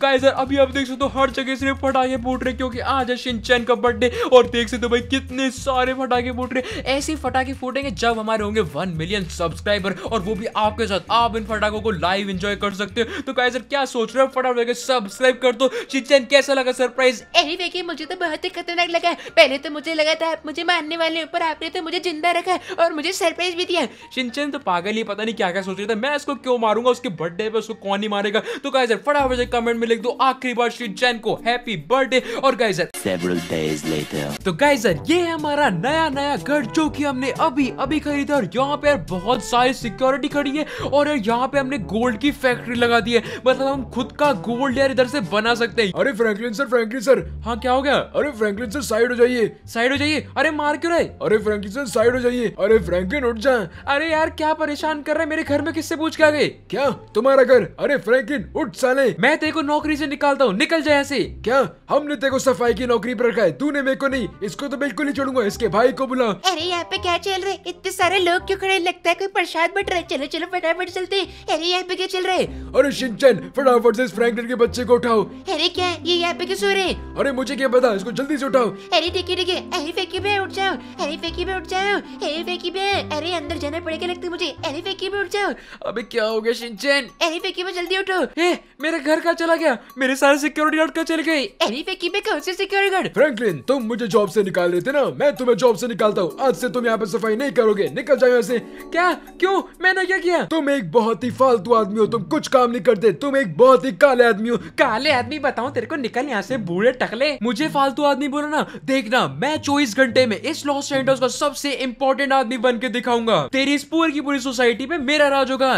अभी कितने सारे फटाके फूट रहे ऐसे फटाके फूटेंगे जब हमारे होंगे वन मिलियन सब्सक्राइबर और वो भी आपके साथ आप इन फटाखों को लाइव एंजॉय कर सकते हो तो सर क्या सोच रहे हो फटाफट सब्सक्राइब कर दो चिचन कैसा लगा सरप्राइज यही देखिए मुझे तो बहुत ही खतरनाक लगा पहले तो मुझे लगा था आप मुझे मानने वाले ऊपर आपने तो मुझे जिंदा रखा है और मुझे सरप्राइज भी दिया शिनचन तो पागल ही पता नहीं क्या क्या सोच रहा था मैं इसको क्यों मारूंगा उसके बर्थडे पे उसको कौन ही मारेगा तो गाइस फटाफट से कमेंट में लिख दो आखिरी बार शिनचन को हैप्पी बर्थडे और गाइस सेवरल डेज लेटर तो गाइस सर ये है हमारा नया नया घर जो कि हमने अभी अभी खरीदा और यहाँ पे बहुत सारी सिक्योरिटी खड़ी है और यार यहाँ पे हमने गोल्ड की फैक्ट्री लगा दी है मतलब हम खुद का गोल्ड यार इधर से बना सकते हैं अरे फ्रैंकलिन सर फ्रैंकलिन सर हाँ क्या हो गया अरे फ्रैंकलिन सर साइड हो जाइए साइड हो जाइए अरे मार क्यों रहे अरे फ्रैंकलिन सर साइड हो जाइए अरे फ्रैंकलिन उठ जाए अरे यार क्या परेशान कर रहे मेरे घर में किससे पूछ के आ गए क्या तुम्हारा घर अरे फ्रैंकलिन उठ साले मैं तेरे को नौकरी से निकालता हूँ निकल जाए ऐसे क्या हमने तेरे को सफाई की नौकरी पर रखा है तूने मेरे को नहीं इसको तो बिल्कुल नहीं छोड़ूंगा इसके भाई को बुला अरे यहाँ पे क्या चल रहे इतने सारे लोग क्यों खड़े लगता है कोई प्रसाद बट रहे चलो चलो फटाफट चलते अरे यहाँ पे क्या चल रहे अरे सिंचन फटाफट से इस फ्रैंकलिन के बच्चे को उठाओ अरे क्या ये यहाँ पे क्यों सो रहे अरे मुझे क्या पता इसको जल्दी से उठाओ अरे ठीक है ठीक है अरे फेकी पे उठ जाओ अरे फेकी पे उठ जाओ अरे फेकी पे अरे अंदर जाना पड़ेगा लगता मुझे अरे फेकी पे उठ जाओ अभी क्या हो गया सिंचन अरे फेकी पे जल्दी उठो ए मेरे घर का चला गया मेरे सारे सिक्योरिटी गार्ड का चल गए अरे फेकी पे कौन से सिक्योरिटी गार्ड फ्रैंकलिन तुम मुझे जॉब से निकाल निकाल देते ना मैं तुम्हें जॉब से निकालता हूँ आज से तुम यहाँ पे सफाई नहीं करोगे निकल जाओ ऐसे क्या क्यों मैंने क्या किया तुम एक बहुत ही फालतू आदमी हो तुम कुछ काम नहीं करते तुम एक बहुत ही काले आदमी हो काले आदमी बताओ तेरे को निकल यहाँ से बूढ़े टकले मुझे फालतू आदमी बोला ना देखना मैं चौबीस घंटे में इस लॉस एंडोस का सबसे इम्पोर्टेंट आदमी बन के दिखाऊंगा तेरी इस पूरी की पूरी सोसाइटी में मेरा राज होगा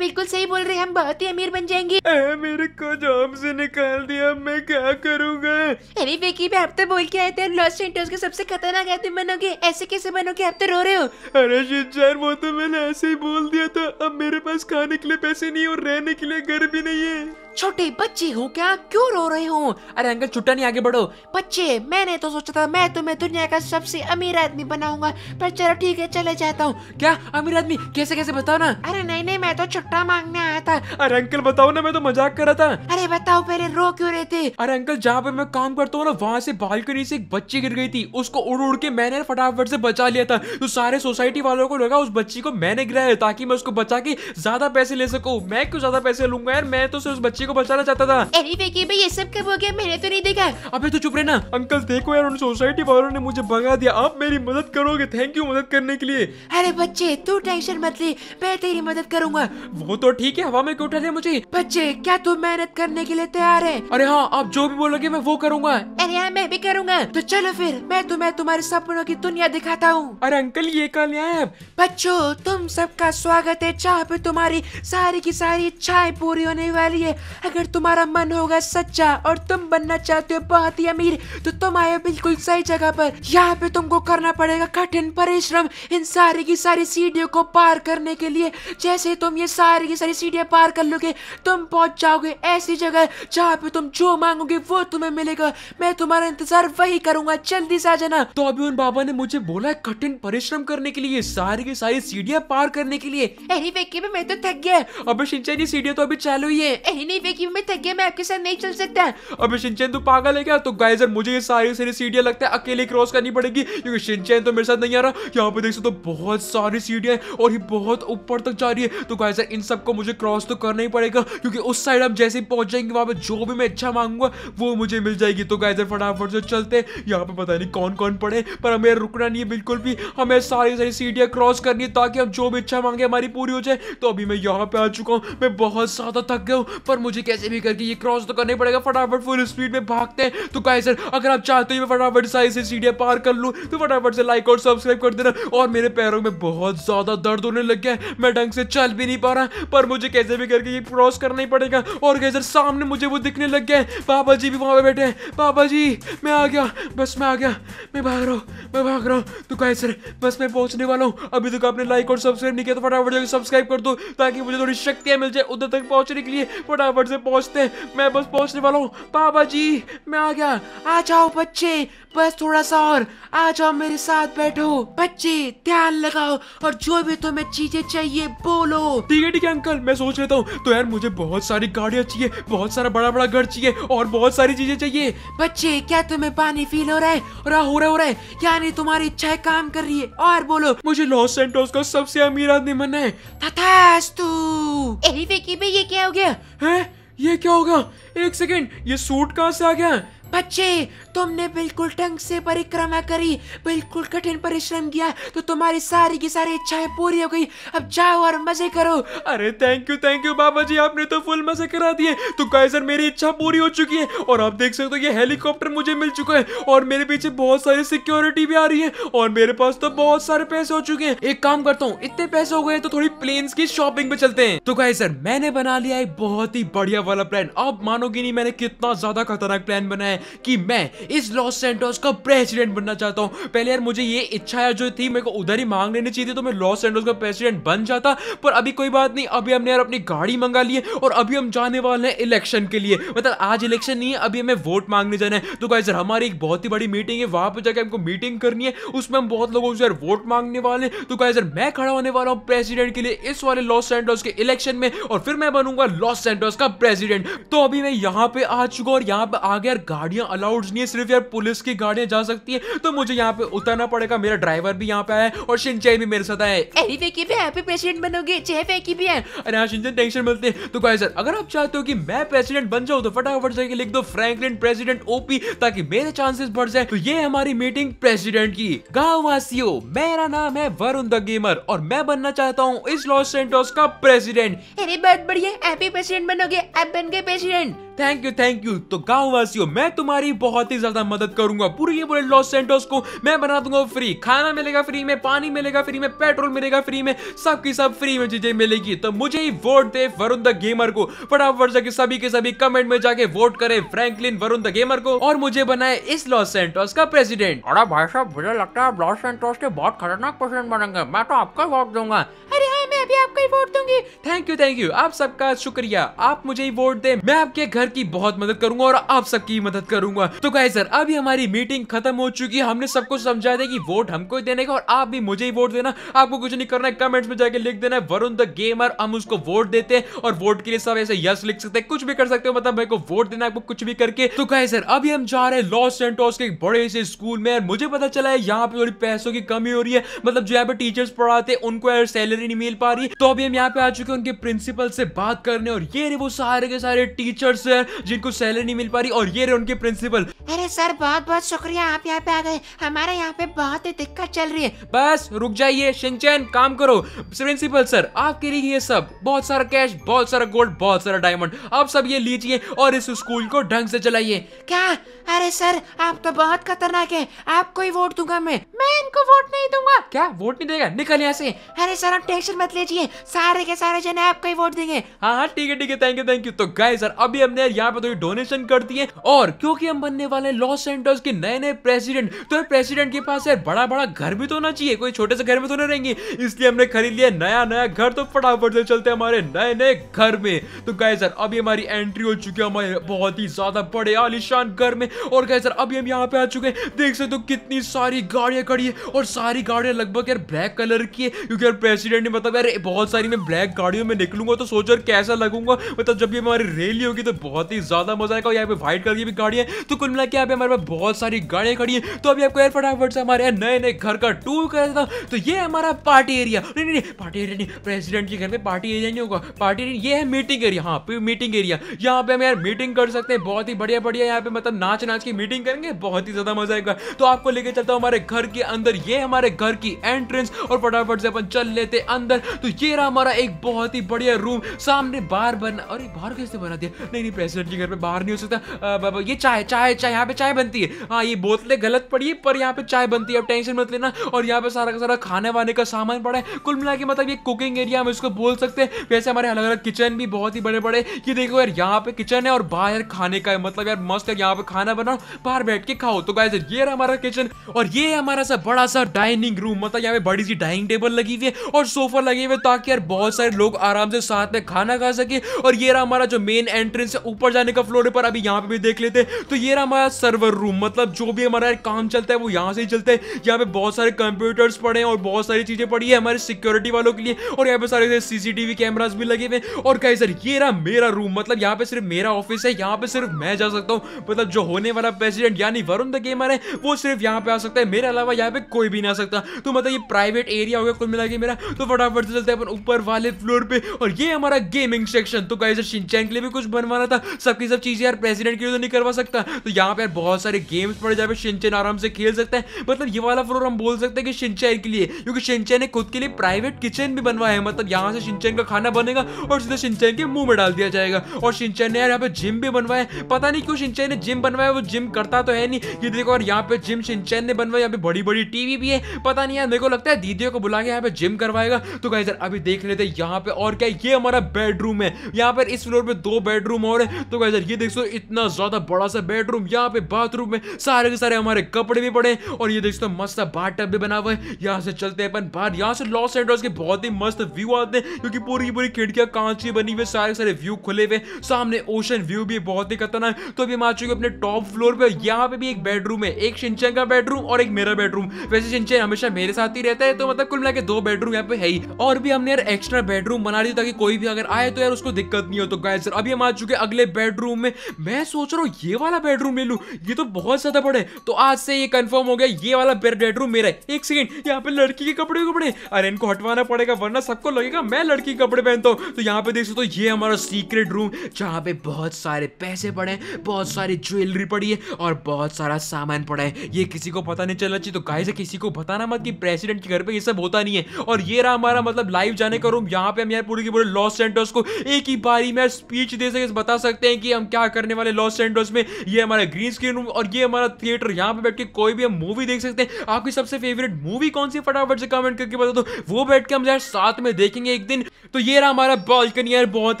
बिल्कुल सही बोल रहे हम बहुत ही अमीर बन जाएंगे मेरे को जॉब से निकाल दिया मैं क्या करूँगा अरे बेकी अब तो बोल के आए थे लॉस कैरेक्टर्स के सबसे खतरनाक आदमी बनोगे ऐसे कैसे बनोगे आप तो रो रहे हो अरे शिनचान वो तो मैंने ऐसे ही बोल दिया था अब मेरे पास खाने के लिए पैसे नहीं और रहने के लिए घर भी नहीं है छोटे बच्चे हो क्या क्यों रो रहे हो अरे अंकल छुट्टा नहीं आगे बढ़ो बच्चे मैंने तो सोचा था मैं तुम्हें दुनिया का सबसे अमीर आदमी बनाऊंगा पर चलो ठीक है चले जाता हूँ क्या अमीर आदमी कैसे कैसे बताओ ना अरे नहीं नहीं मैं तो छुट्टा मांगने आया था अरे अंकल बताओ ना मैं तो मजाक कर रहा था अरे बताओ पहले रो क्यों रहे थे अरे अंकल जहाँ पे मैं काम करता हूँ ना वहाँ से बालकनी से एक बच्ची गिर गई थी उसको उड़ उड़ के मैंने फटाफट से बचा लिया था तो सारे सोसाइटी वालों को लगा उस बच्ची को मैंने गिराया ताकि मैं उसको बचा के ज्यादा पैसे ले सकूँ मैं क्यों ज्यादा पैसे लूंगा यार मैं तो सिर्फ उस बच्ची बच्ची को बचाना चाहता था एनीवे भाई ये सब कब हो गया मैंने तो नहीं देखा अबे तो चुप ना अंकल देखो यार उन सोसाइटी वालों ने मुझे भगा दिया आप मेरी मदद करोगे थैंक यू मदद करने के लिए अरे बच्चे तू टेंशन मत ले मैं तेरी मदद करूंगा वो तो ठीक है हवा में क्यों उठा दे मुझे बच्चे क्या तुम मेहनत करने के लिए तैयार है अरे हाँ आप जो भी बोलोगे मैं वो करूंगा अरे यहाँ मैं भी करूंगा तो चलो फिर मैं तुम्हें तुम्हारे सपनों की दुनिया दिखाता हूँ अरे अंकल ये कर लिया है बच्चों तुम सबका स्वागत है जहाँ पे तुम्हारी सारी की सारी इच्छाएं पूरी होने वाली है अगर तुम्हारा मन होगा सच्चा और तुम बनना चाहते हो बहुत ही अमीर तो तुम आए बिल्कुल सही जगह पर यहाँ पे तुमको करना पड़ेगा कठिन परिश्रम इन सारी की सारी सीढ़ियों को पार करने के लिए जैसे तुम ये सारी की सारी सीढ़ियाँ पार कर लोगे तुम पहुंच जाओगे ऐसी जगह जहाँ पे तुम जो मांगोगे वो तुम्हें मिलेगा मैं तुम्हारा इंतजार वही करूंगा जल्दी से आ जाना तो अभी उन बाबा ने मुझे बोला कठिन परिश्रम करने के लिए सारी की सारी सीढ़ियाँ पार करने के लिए अरे मैं तो थक गया अभी सिंचाई सीढ़ियाँ तो अभी चालू ही है वेकी में थक गया मैं आपके साथ नहीं चल सकता अबे शिनचैन तू पागल है क्या तो गाइजर मुझे ये सारी सारी सीढ़ियां लगता है अकेले क्रॉस करनी पड़ेगी क्योंकि शिनचैन तो मेरे साथ नहीं आ रहा यहाँ पे देख सकते तो बहुत सारी सीढ़ियां और ये बहुत ऊपर तक जा रही है तो गाइजर इन सबको मुझे क्रॉस तो करना ही पड़ेगा क्योंकि उस साइड हम जैसे ही पहुंच जाएंगे वहां पर जो भी मैं इच्छा मांगूंगा वो मुझे मिल जाएगी तो गाइजर फटाफट से चलते यहाँ पे पता नहीं कौन कौन पड़े पर हमें रुकना नहीं है बिल्कुल भी हमें सारी सारी सीढ़ियाँ क्रॉस करनी है ताकि हम जो भी इच्छा मांगे हमारी पूरी हो जाए तो अभी मैं यहाँ पे आ चुका हूँ मैं बहुत ज्यादा थक गया हूँ पर मुझे मुझे कैसे भी करके ये क्रॉस तो करना पड़ेगा फटाफट फुल स्पीड में भागते हैं तो कहे सर अगर आप चाहते हो मैं फटाफट सारी से सीढ़िया पार कर लूँ तो फटाफट से लाइक और सब्सक्राइब कर देना और मेरे पैरों में बहुत ज़्यादा दर्द होने लग गया है मैं ढंग से चल भी नहीं पा रहा पर मुझे कैसे भी करके ये क्रॉस करना ही पड़ेगा और कहे सर सामने मुझे वो दिखने लग गया है पापा जी भी वहाँ पर बैठे हैं पापा जी मैं आ गया बस मैं आ गया मैं भाग रहा हूँ मैं भाग रहा हूँ तो कहे सर बस मैं पहुँचने वाला हूँ अभी तक आपने लाइक और सब्सक्राइब नहीं किया तो फटाफट सब्सक्राइब कर दो ताकि मुझे थोड़ी शक्तियाँ मिल जाए उधर तक पहुँचने के लिए फटाफट फटाफट से पहुंचते हैं मैं बस पहुंचने वाला हूँ पापा जी मैं आ गया आ जाओ बच्चे बस थोड़ा सा और आ जाओ मेरे साथ बैठो बच्चे ध्यान लगाओ और जो भी तुम्हें चीजें चाहिए बोलो ठीक है ठीक है अंकल मैं सोच लेता हूँ तो यार मुझे बहुत सारी गाड़ियाँ चाहिए बहुत सारा बड़ा बड़ा घर चाहिए और बहुत सारी चीजें चाहिए बच्चे क्या तुम्हें पानी फील हो रहा है और हो रहा हो रहा है क्या नहीं तुम्हारी इच्छा काम कर रही है और बोलो मुझे लॉस सेंटोस का सबसे अमीर आदमी मन है तथा अरे विकी ये क्या हो गया है ये क्या होगा एक सेकेंड ये सूट कहाँ से आ गया बच्चे तुमने बिल्कुल ढंग से परिक्रमा करी बिल्कुल कठिन परिश्रम किया तो तुम्हारी सारी की सारी इच्छाएं पूरी हो गई अब जाओ और मजे करो अरे थैंक यू थैंक यू बाबा जी आपने तो फुल मजे करा दिए तो गाइजर मेरी इच्छा पूरी हो चुकी है और आप देख सकते हो ये हेलीकॉप्टर मुझे मिल चुका है और मेरे पीछे बहुत सारी सिक्योरिटी भी आ रही है और मेरे पास तो बहुत सारे पैसे हो चुके हैं एक काम करता हूँ इतने पैसे हो गए तो थोड़ी प्लेन की शॉपिंग पे चलते हैं तो कहे सर मैंने बना लिया है बहुत ही बढ़िया वाला प्लान आप मानोगे नहीं मैंने कितना ज्यादा खतरनाक प्लान बनाया है कि मैं इस लॉस सेंटोस का प्रेसिडेंट बनना चाहता हूँ पहले यार मुझे ये इच्छा है जो थी मेरे को उधर ही मांग लेनी चाहिए तो मैं लॉस सेंटोस का प्रेसिडेंट बन जाता पर अभी कोई बात नहीं अभी हमने यार अपनी गाड़ी मंगा ली है और अभी हम जाने वाले हैं इलेक्शन के लिए मतलब आज इलेक्शन नहीं है अभी हमें वोट मांगने जाना है तो गाइज हमारी एक बहुत ही बड़ी मीटिंग है वहां पर जाकर हमको मीटिंग करनी है उसमें हम बहुत लोगों से यार वोट मांगने वाले हैं तो क्या यार मैं खड़ा होने वाला हूँ प्रेसिडेंट के लिए इस वाले लॉस सेंटोस के इलेक्शन में और फिर मैं बनूंगा लॉस सेंटोस का प्रेसिडेंट तो अभी मैं यहाँ पे आ चुका और यहाँ पे आ गया गाड़ियां अलाउड नहीं है सिर्फ यार पुलिस की गाड़ियां जा सकती है तो मुझे यहाँ पे उतरना पड़ेगा मेरा ड्राइवर भी यहाँ पे आया है और शिनचैन भी मेरे साथ आया है प्रेसिडेंट बनोगे भी है अरे हाँ शिनचैन टेंशन मिलते हैं तो कहे सर अगर आप चाहते हो कि मैं प्रेसिडेंट बन जाऊँ तो फटाफट जाके लिख दो फ्रैंकलिन प्रेसिडेंट ओपी ताकि मेरे चांसेस बढ़ जाए तो ये हमारी मीटिंग प्रेसिडेंट की गाँव वासियों मेरा नाम है वरुण द गेमर और मैं बनना चाहता हूँ इस लॉस सेंटोस का प्रेसिडेंट अरे बहुत बढ़िया आप प्रेसिडेंट बनोगे आप बन गए president thank you thank you तो गाँव वासियों मैं तुम्हारी बहुत ही ज्यादा मदद करूंगा पूरी ये पूरे लॉस सेंटोस को मैं बना दूंगा फ्री खाना मिलेगा फ्री में पानी मिलेगा फ्री में पेट्रोल मिलेगा फ्री में सबकी सब फ्री में चीजें मिलेगी तो मुझे ही वोट दे वरुण द गेमर को फटाफट जाके सभी के सभी कमेंट में जाके वोट करे फ्रेंकलिन वरुण द गेमर को और मुझे बनाए इस लॉस सेंटोस का प्रेसिडेंट अरे भाई साहब मुझे लगता है लॉस सेंटोस के बहुत खतरनाक प्रेसिडेंट बनेंगे मैं तो आपका वोट दूंगा अरे हाँ मैं अभी आपका ही वोट दूंगी थैंक यू थैंक यू आप सबका शुक्रिया आप मुझे ही वोट दे मैं आपके घर की बहुत मदद करूंगा और आप सबकी मदद करूंगा तो गाइज सर अभी हमारी मीटिंग खत्म हो चुकी है हमने सबको समझा दिया कि वोट हमको ही देने का और आप भी मुझे ही वोट देना आपको कुछ नहीं करना है कमेंट्स में जाके लिख देना है वरुण द गेमर हम उसको वोट देते हैं और वोट के लिए सब ऐसे यस लिख सकते हैं कुछ भी कर सकते हो मतलब मेरे को वोट देना आपको कुछ भी करके तो कहे सर अभी हम जा रहे हैं लॉस सेंटोस के बड़े से स्कूल में और मुझे पता चला है यहाँ पे थोड़ी पैसों की कमी हो रही है मतलब जो यहाँ पे टीचर्स पढ़ाते उनको यार सैलरी नहीं मिल पा रही तो अभी हम यहाँ पे आ चुके हैं उनके प्रिंसिपल से बात करने और ये वो सारे के सारे टीचर्स है जिनको सैलरी नहीं मिल पा रही और ये रहे उनके प्रिंसिपल अरे सर बहुत बहुत शुक्रिया आप यहाँ पे आ गए हमारे यहाँ पे बहुत ही दिक्कत चल रही है बस रुक जाइए शिनचैन काम करो प्रिंसिपल सर आपके लिए ये सब बहुत सारा कैश बहुत सारा गोल्ड बहुत सारा डायमंड आप सब ये लीजिए और इस स्कूल को ढंग से चलाइए क्या अरे सर आप तो बहुत खतरनाक है आपको ही वोट दूंगा मैं मैं इनको वोट नहीं दूंगा क्या वोट नहीं देगा निकल यहाँ से अरे सर आप टेंशन मत लीजिए सारे के सारे जने आपको ही वोट देंगे हाँ हाँ ठीक है ठीक है थैंक यू थैंक यू तो गाय सर अभी हमने यहाँ पे थोड़ी डोनेशन कर दी है और क्योंकि हम बनने वाले हैं लॉस सेंटर्स के नए नए प्रेसिडेंट तो प्रेसिडेंट के पास यार बड़ा बड़ा घर भी तो होना चाहिए कोई छोटे से घर में तो नहीं रहेंगे इसलिए हमने खरीद लिया नया नया घर तो फटाफट से चलते हमारे नए नए घर में तो गए सर अभी हमारी एंट्री हो चुकी है हमारे बहुत ही ज्यादा बड़े आलिशान घर में और गए सर अभी हम यहाँ पे आ चुके हैं देख सकते हो कितनी सारी गाड़ियां खड़ी है और सारी गाड़ियां लगभग यार ब्लैक कलर की है क्योंकि यार प्रेसिडेंट ने मतलब यार बहुत सारी मैं ब्लैक गाड़ियों में निकलूंगा तो सोचो कैसा लगूंगा मतलब जब भी हमारी रैली होगी तो बहुत ही ज्यादा मजा आएगा यहाँ पे व्हाइट कलर की भी गाड़ियां तो कुल मिला कि यहाँ पे हमारे पास बहुत सारी गाड़ियाँ खड़ी है तो अभी आपको यार फटाफट से हमारे नए नए घर का टूर कर देता हूँ तो ये हमारा पार्टी एरिया नहीं नहीं पार्टी एरिया नहीं प्रेसिडेंट के घर में पार्टी एरिया नहीं होगा पार्टी एरिया ये है मीटिंग एरिया हाँ मीटिंग एरिया यहाँ पे हम यार मीटिंग कर सकते हैं बहुत ही बढ़िया बढ़िया यहाँ पे मतलब नाच नाच की मीटिंग करेंगे बहुत ही ज्यादा मजा आएगा तो आपको लेके चलता हूँ हमारे घर के अंदर ये हमारे घर की एंट्रेंस और फटाफट से अपन चल लेते अंदर तो ये रहा हमारा एक बहुत ही बढ़िया रूम सामने बार बना अरे बाहर कैसे बना दिया नहीं नहीं प्रेसिडेंट के घर पे बाहर नहीं हो सकता ये चाय चाय चाय यहाँ पे चाय बनती है हाँ ये बोतलें गलत पड़ी है पर यहाँ पे चाय बनती है अब टेंशन मत लेना और यहाँ पे सारा का सारा खाने वाने का सामान पड़ा है कुल मिला के मतलब ये कुकिंग एरिया हम इसको बोल सकते हैं वैसे हमारे अलग अलग किचन भी बहुत ही बड़े बड़े ये देखो यार यहाँ पे किचन है और बाहर खाने का है मतलब यार मस्त है यहाँ पे खाना बनाओ बाहर बैठ के खाओ तो गाय ये हमारा किचन और ये हमारा सा बड़ा सा डाइनिंग रूम मतलब यहाँ पे बड़ी सी डाइनिंग टेबल लगी हुई है और सोफा लगे हुए ताकि यार बहुत सारे लोग आराम से साथ में खाना खा सके और ये रहा हमारा जो मेन एंट्रेंस है ऊपर जाने का फ्लोर है पर अभी यहाँ पे भी देख लेते हैं तो ये रहा हमारा हमारा सर्वर रूम मतलब जो भी हमारा काम चलता है वो यहाँ से ही चलता है यहाँ पे बहुत सारे कंप्यूटर्स पड़े हैं और बहुत सारी चीज़ें पड़ी है हमारे सिक्योरिटी वालों के लिए और यहाँ पे सारे सीसीटीवी कैमराज भी लगे हुए और कहीं सर ये रहा मेरा रूम मतलब यहाँ पे सिर्फ मेरा ऑफिस है यहाँ पे सिर्फ मैं जा सकता हूँ मतलब जो होने वाला प्रेसिडेंट यानी वरुण द गेमर है वो सिर्फ यहाँ पे आ सकता है मेरे अलावा यहाँ पे कोई भी नहीं आ सकता तो मतलब ये प्राइवेट एरिया हो गया कुल मिला के मेरा तो फटाफट से चलते हैं अपन ऊपर वाले फ्लोर पे और ये हमारा गेमिंग सेक्शन तो कहीं सर शिनचैन के लिए भी कुछ बनवाना था सबकी सब चीजें यार प्रेसिडेंट के लिए तो नहीं करवा सकता तो यहाँ पे पे बहुत सारे गेम्स पड़े जहाँ पे शिंचन आराम से खेल सकते हैं मतलब ये वाला फ्लोर हम बोल सकते हैं कि शिंचन के लिए क्योंकि शिंचन ने खुद के लिए प्राइवेट किचन भी बनवाया है मतलब यहाँ से शिंचन का खाना बनेगा और सीधे शिनचैन के मुंह में डाल दिया जाएगा और शिनचैन ने यार यहाँ पे जिम भी बनवाया पता नहीं क्यों शिनचैन ने जिम बनवाया वो जिम करता तो है नहीं ये देखो और यहाँ पे जिम शिनचैन ने बनवाया यहाँ पे बड़ी बड़ी टीवी भी है पता नहीं यार मेरे को लगता है दीदी को बुला के यहाँ पे जिम करवाएगा तो कहीं सर अभी देख लेते हैं यहाँ पे और क्या ये हमारा बेडरूम है यहाँ पर इस फ्लोर पे दो बेडरूम और है तो कहीं सर ये देख सो इतना ज्यादा बड़ा सा बेडरूम यहाँ पे बाथरूम में सारे के सारे हमारे कपड़े भी पड़े और ये देखते हो मस्त बाट भी बना हुआ है यहाँ से चलते हैं अपन बाहर यहाँ से लॉस एंड्रॉस के बहुत ही मस्त व्यू आते हैं क्योंकि पूरी की पूरी खिड़कियां कांच की बनी हुई सारे सारे व्यू खुले हुए सामने ओशन व्यू भी बहुत ही खतरनाक तो अभी हम आ चुके अपने टॉप फ्लोर पे यहाँ पे भी एक बेडरूम है एक सिंचन का बेडरूम और एक मेरा बेडरूम वैसे सिंचन हमेशा मेरे साथ ही रहता है तो मतलब कुल मिला दो बेडरूम यहाँ पे है ही और भी हमने यार एक्स्ट्रा बेडरूम बना लिया ताकि कोई भी अगर आए तो यार उसको दिक्कत नहीं हो तो गाय सर अभी हम आ चुके अगले बेडरूम में मैं सोच रहा हूँ ये वाला बेडरूम ले लू ये तो बहुत ज्यादा बड़े तो आज से ये कंफर्म हो गया ये वाला बेडरूम मेरा है एक सेकंड यहाँ पे लड़की के कपड़े कपड़े अरे इनको हटवाना पड़ेगा वरना सबको लगेगा मैं लड़की के कपड़े पहनता हूँ तो यहाँ पे देख सकते हो ये हमारा सीक्रेट रूम जहाँ पे बहुत सारे पैसे पड़े हैं बहुत सारी ज्वेलरी पड़ी है और बहुत सारा सामान पड़ा है ये किसी को पता नहीं चलना चाहिए तो गाय से किसी को बताना मत कि प्रेसिडेंट के घर पे ये सब होता नहीं है और ये रहा हमारा मतलब लाइव जाने का रूम यहाँ पे हम यार पूरे की पूरे लॉस सेंटर्स को एक ही बारी में स्पीच दे सके बता सकते हैं कि हम क्या करने वाले लॉस सेंटर्स में ये हमारा ग्रीन स्क्रीन रूम और ये हमारा थिएटर यहाँ पे बैठ के कोई भी हम मूवी देख सकते हैं आपकी सबसे फेवरेट मूवी कौन सी फटाफट से कमेंट करके बता दो वो बैठ के हम यार साथ में देखेंगे एक दिन तो ये रहा हमारा बालकनी यार बहुत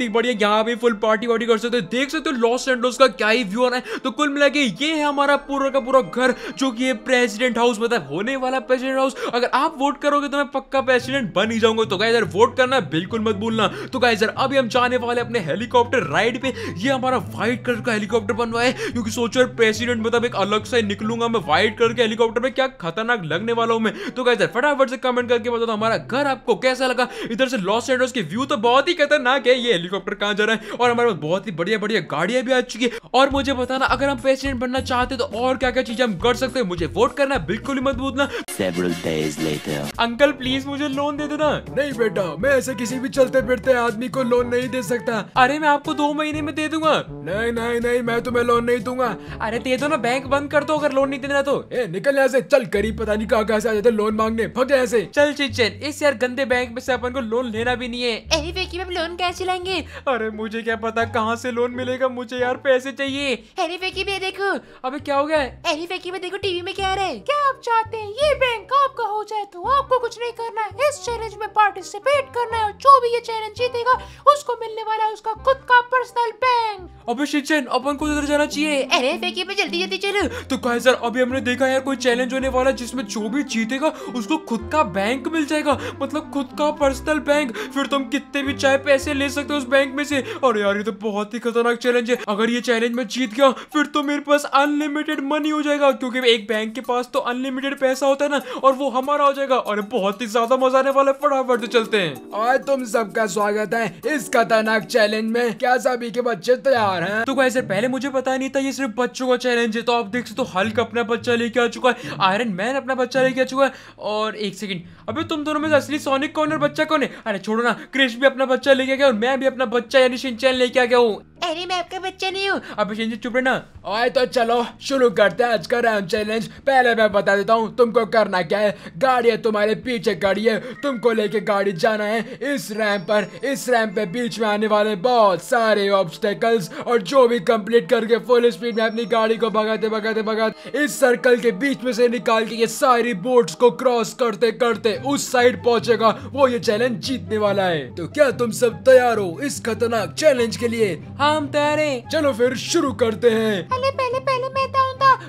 ही बढ़िया यहाँ पे फुल पार्टी वार्टी कर सकते हो देख सकते हो लॉस एंडोस का क्या ही व्यू आ रहा है तो कुल मिला के ये है हमारा पूरा का पूरा घर जो कि है प्रेसिडेंट हाउस मतलब होने वाला प्रेसिडेंट हाउस अगर आप वोट करोगे तो मैं पक्का प्रेसिडेंट बन ही जाऊंगा तो गाइजर वोट करना बिल्कुल मत भूलना तो गाइजर अभी हम जाने वाले अपने हेलीकॉप्टर राइड पे ये हमारा व्हाइट कलर का हेलीकॉप्टर बन है क्योंकि सोचो प्रेसिडेंट मतलब एक अलग से निकलूंगा मैं व्हाइट कलर के हेलीकॉप्टर में क्या खतरनाक लगने वाला हूँ मैं तो कैसे फटाफट से कमेंट करके बताओ तो हमारा घर आपको कैसा लगा इधर से लॉस एंडोस की व्यू तो बहुत ही खतरनाक है ये हेलीकॉप्टर कहाँ जा रहा है और हमारे पास बहुत ही बढ़िया बढ़िया गाड़ियां भी आ चुकी है और मुझे बताना अगर हम प्रेसिडेंट बनना चाहते तो और क्या क्या चीजें हम कर सकते हैं मुझे वोट करना बिल्कुल ही मजबूत ना मत भूलना अंकल प्लीज मुझे लोन दे देना नहीं बेटा मैं ऐसे किसी भी चलते फिरते आदमी को लोन नहीं दे सकता अरे मैं आपको दो महीने में दे दूंगा नहीं नहीं नहीं मैं तुम्हें लोन नहीं दूंगा अरे ते दो ना बैंक बंद कर दो अगर लोन नहीं देना तो ए, निकल यहाँ से चल गरीब पता नहीं कहाँ कहाँ से आ जाते लोन मांगने भग ऐसे से चल चिचन इस यार गंदे बैंक में से अपन को लोन लेना भी नहीं है अरे वेकी लोन कैसे लाएंगे अरे मुझे क्या पता कहाँ से लोन मिलेगा मुझे यार पैसे चाहिए अरे वेकी भैया देखो अबे क्या हो गया अरे वेकी भैया देखो टीवी में क्या रहे क्या आप चाहते हैं ये बैंक आपका हो जाए तो आपको कुछ नहीं करना है इस चैलेंज में पार्टिसिपेट करना है और जो भी ये चैलेंज जीतेगा उसको मिलने वाला है उसका खुद का पर्सनल बैंक अबे शिचन अपन को उधर जाना चाहिए अरे देखिए मैं जल्दी जल्दी चलो तो कहे सर अभी हमने देखा यार कोई चैलेंज होने वाला जिसमें जो भी जीतेगा उसको खुद का बैंक मिल जाएगा मतलब खुद का पर्सनल बैंक फिर तुम तो कितने भी चाहे पैसे ले सकते हो उस बैंक में से और यार ये तो बहुत ही खतरनाक चैलेंज है अगर ये चैलेंज में जीत गया फिर तो मेरे पास अनलिमिटेड मनी हो जाएगा क्योंकि एक बैंक के पास तो अनलिमिटेड पैसा होता है ना और वो हमारा हो जाएगा और बहुत ही ज्यादा मजा आने वाला फटाफट से चलते हैं और तुम सबका स्वागत है इस खतरनाक चैलेंज में क्या सभी के बच्चे तैयार है तो कैसे पहले मुझे पता नहीं था ये सिर्फ बच्चों चुका चैलेंज है तो आप देख सकते हो हल्क अपना बच्चा लेके आ चुका है आयरन मैन अपना बच्चा लेके आ चुका है और एक सेकेंड अभी तुम दोनों में असली सोनिक कौन और बच्चा कौन है अरे छोड़ो ना क्रिश भी अपना बच्चा लेके गया और मैं भी अपना बच्चा यानी शिनचैन लेके आ गया हूँ अरे मैं आपका बच्चा नहीं हूँ अब से चुप रहना आए तो चलो शुरू करते हैं आज का रैम चैलेंज पहले मैं बता देता हूँ तुमको करना क्या है गाड़ी है तुम्हारे पीछे गाड़ी है तुमको लेके गाड़ी जाना है इस रैम पर इस रैम पे बीच में आने वाले बहुत सारे ऑब्स्टेकल्स और जो भी कंप्लीट करके फुल स्पीड में अपनी गाड़ी को भगाते भगाते भगाते इस सर्कल के बीच में से निकाल के ये सारी बोर्ड को क्रॉस करते करते उस साइड पहुंचेगा वो ये चैलेंज जीतने वाला है तो क्या तुम सब तैयार हो इस खतरनाक चैलेंज के लिए हाँ काम तैयारें चलो फिर शुरू करते हैं पहले पहले पहले मैं तो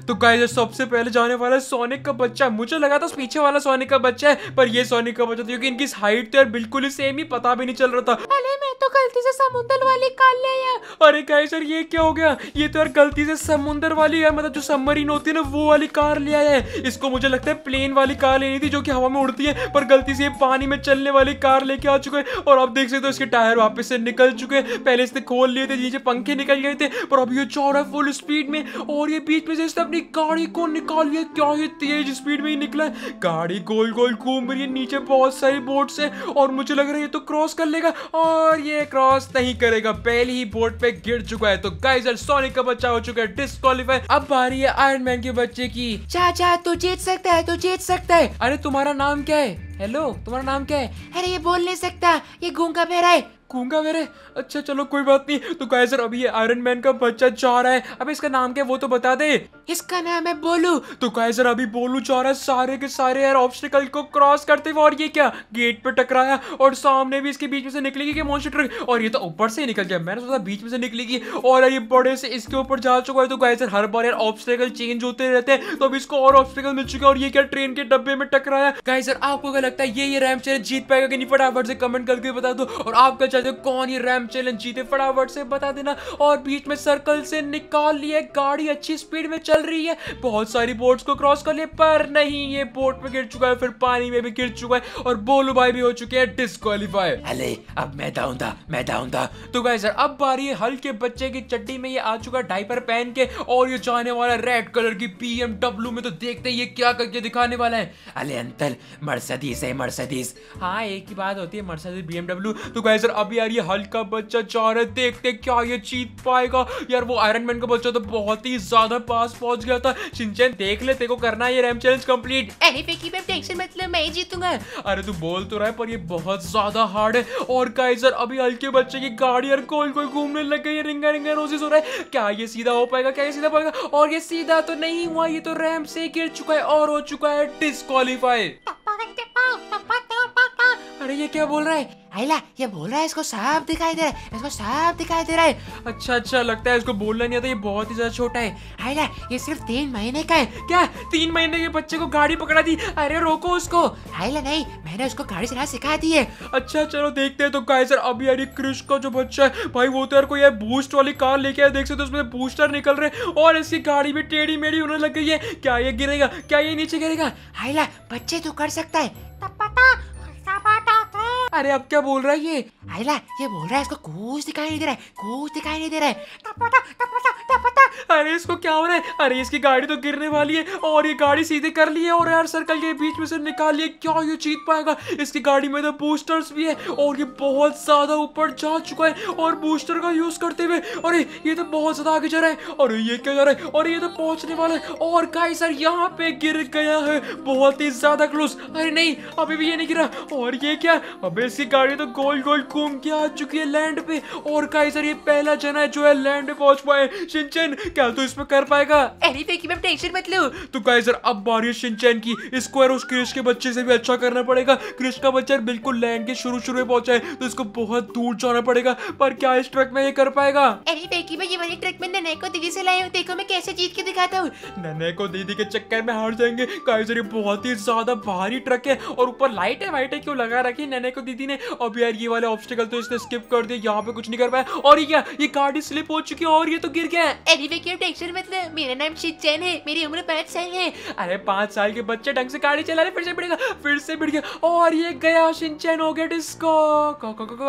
तो गाइस सबसे पहले जाने वाला है सोनिक का बच्चा मुझे लगा था पीछे वाला सोनिक का बच्चा है पर ये सोनिक का बच्चा था क्योंकि इनकी हाइट तो यार बिल्कुल ही सेम ही पता भी नहीं चल रहा था अरे मैं तो गलती से समुद्र वाली काल ले आया अरे गाइस यार ये क्या हो गया ये तो यार गलती से समुद्र वाली यार मतलब जो सबमरीन होती है ना वो वाली कार ले आया है इसको मुझे लगता है प्लेन वाली कार लेनी थी जो की हवा में उड़ती है पर गलती से पानी में चलने वाली कार लेके आ चुके और आप देख सकते हो इसके टायर वापस से निकल चुके हैं पहले इसने खोल लिए थे नीचे पंखे निकल गए थे पर अब ये चौड़ा फुल स्पीड में और ये बीच में से इसने अपनी गाड़ी को निकालिए क्या ही तेज स्पीड में ही निकला है गाड़ी गोल गोल घूम रही है नीचे बहुत सारी बोट्स है और मुझे लग रहा है ये तो क्रॉस कर लेगा और ये क्रॉस नहीं करेगा पहली ही बोट पे गिर चुका है तो गाइजर सोनिक का बच्चा हो चुका है डिस्कालीफाई अब बारी है आयरन मैन के बच्चे की चाचा तू जीत सकता है तू जीत सकता है अरे तुम्हारा नाम क्या है हेलो तुम्हारा नाम क्या है अरे ये बोल नहीं सकता ये गूंगा बहरा है कहूंगा मेरे अच्छा चलो कोई बात नहीं तो गाय सर अभी ये आयरन मैन का बच्चा जा रहा है अब इसका नाम क्या वो तो बता दे इसका नाम है बोलू तो गाय सर अभी बोलू जा रहा है सारे के सारे यार ऑब्स्टिकल को क्रॉस करते हुए और ये क्या गेट पे टकराया और सामने भी इसके बीच में से निकलेगी क्या मोशन ट्रक और ये तो ऊपर से ही निकल गया मैंने सोचा बीच में से निकलेगी और ये बड़े से इसके ऊपर जा चुका है तो गाय सर हर बार यार ऑब्स्टिकल चेंज होते रहते हैं तो अब इसको और ऑब्स्टिकल मिल चुका है और ये क्या ट्रेन के डब्बे में टकराया गाय सर आपको क्या लगता है ये ये रैम चेयर जीत पाएगा कि नहीं फटाफट से कमेंट करके बता दो और आपका तो कौन ये रैम चैलेंज जीते फटाफट से बता देना और बीच में सर्कल से निकाल लिए गाड़ी अच्छी स्पीड में चल रही है बहुत सारी बोट्स को क्रॉस कर लिए पर नहीं ये बोट में गिर चुका है फिर पानी में भी गिर चुका है और बोलू भाई भी हो चुके हैं डिस्कालीफाई अले अब मैं डाउन था मैं डाउन था तो गाय सर अब बारी है हल्के बच्चे की चट्टी में ये आ चुका है डाइपर पहन के और ये जाने वाला रेड कलर की बीएमडब्ल्यू में तो देखते हैं ये क्या करके दिखाने वाला है अले अंतल मर्सडीज है मर्सडीज हाँ एक ही बात होती है मर्सडीज बीएमडब्ल्यू तो गाय सर अब अब यार ये हल्का बच्चा चाह रहे देखते क्या ये जीत पाएगा यार वो आयरन मैन का बच्चा तो बहुत ही ज्यादा पास पहुंच गया था सिंचन देख ले तेरे को करना है ये रैम चैलेंज कंप्लीट टेंशन मतलब मैं ही जीतूंगा अरे तू बोल तो रहा है पर ये बहुत ज्यादा हार्ड है और काइजर अभी हल्के बच्चे की गाड़ी यार गोल गोल घूमने लग गई रिंगा रिंगा रोजेस हो रहा है क्या ये सीधा हो पाएगा क्या ये सीधा पाएगा और ये सीधा तो नहीं हुआ ये तो रैम से गिर चुका है और हो चुका है डिस्कालीफाई अरे ये क्या बोल रहा है आइला ये बोल रहा है इसको साफ दिखाई दे रहा है इसको साफ दिखाई दे रहा है अच्छा अच्छा लगता है इसको बोलना नहीं आता ये बहुत ही ज्यादा छोटा है आइला ये सिर्फ तीन महीने का है क्या तीन महीने के बच्चे को गाड़ी पकड़ा दी अरे रोको उसको आइला नहीं मैंने उसको गाड़ी चलाना सिखा दी है अच्छा चलो देखते हैं तो गाय सर अभी अरे क्रिश का जो बच्चा है भाई वो तो यार कोई बूस्ट वाली कार लेके आया देख सकते हो उसमें बूस्टर निकल रहे और इसकी गाड़ी भी टेढ़ी मेढ़ी होने लग गई है क्या ये गिरेगा क्या ये नीचे गिरेगा आइला बच्चे तो कर सकता है पता Sabadaki! अरे अब क्या बोल रहा है ये आइला ये बोल रहा है इसको कुछ दिखाई नहीं दे रहा है कुछ दिखाई नहीं दे रहा है टपटा टपटा टपटा अरे इसको क्या हो रहा है अरे इसकी गाड़ी तो गिरने वाली है और ये गाड़ी सीधे कर ली है और यार सर्कल के बीच में से निकाल लिए क्या ये जीत पाएगा इसकी गाड़ी में तो बूस्टर्स भी है और ये बहुत ज्यादा ऊपर जा चुका है और बूस्टर का यूज करते हुए अरे ये तो बहुत ज्यादा आगे जा रहा है और ये क्या जा रहा है और ये तो पहुंचने वाला है और गाइस सर यहाँ पे गिर गया है बहुत ही ज्यादा क्लोज अरे नहीं अभी भी ये नहीं गिरा और ये क्या अभी काबिज की गाड़ी तो गोल गोल घूम के आ चुकी है लैंड पे और काइजर ये पहला जना है जो है लैंड पे पहुंच पाए सिंचन क्या तू तो इसमें कर पाएगा अरे फेंकी मैम टेंशन मत लो तो काइजर अब बारी है सिंचन की इसको और उस क्रिश के बच्चे से भी अच्छा करना पड़ेगा क्रिश का बच्चा बिल्कुल लैंड के शुरू शुरू में पहुंचा है तो इसको बहुत दूर जाना पड़ेगा पर क्या इस ट्रक में ये कर पाएगा अरे फेंकी मैं ये वाली ट्रक में नन्हे को दीदी से लाए हूँ देखो मैं कैसे जीत के दिखाता हूँ नन्हे को दीदी के चक्कर में हार जाएंगे काइजर ये बहुत ही ज्यादा भारी ट्रक है और ऊपर लाइट है वाइट है क्यों लगा रखी नन्हे को दीदी दीदी ने अब यार ये वाले ऑब्स्टिकल तो इसने स्किप कर दिया यहाँ पे कुछ नहीं कर पाया और ये क्या ये गाड़ी स्लिप हो चुकी है और ये तो गिर गया anyway, क्यों टेंशन मत ले मेरा नाम शिचेन है मेरी उम्र पाँच साल है अरे पाँच साल के बच्चे ढंग से गाड़ी चला रहे फिर से बिड़ेगा फिर से बिड़ गया और ये गया शिचेन हो गया डिस्को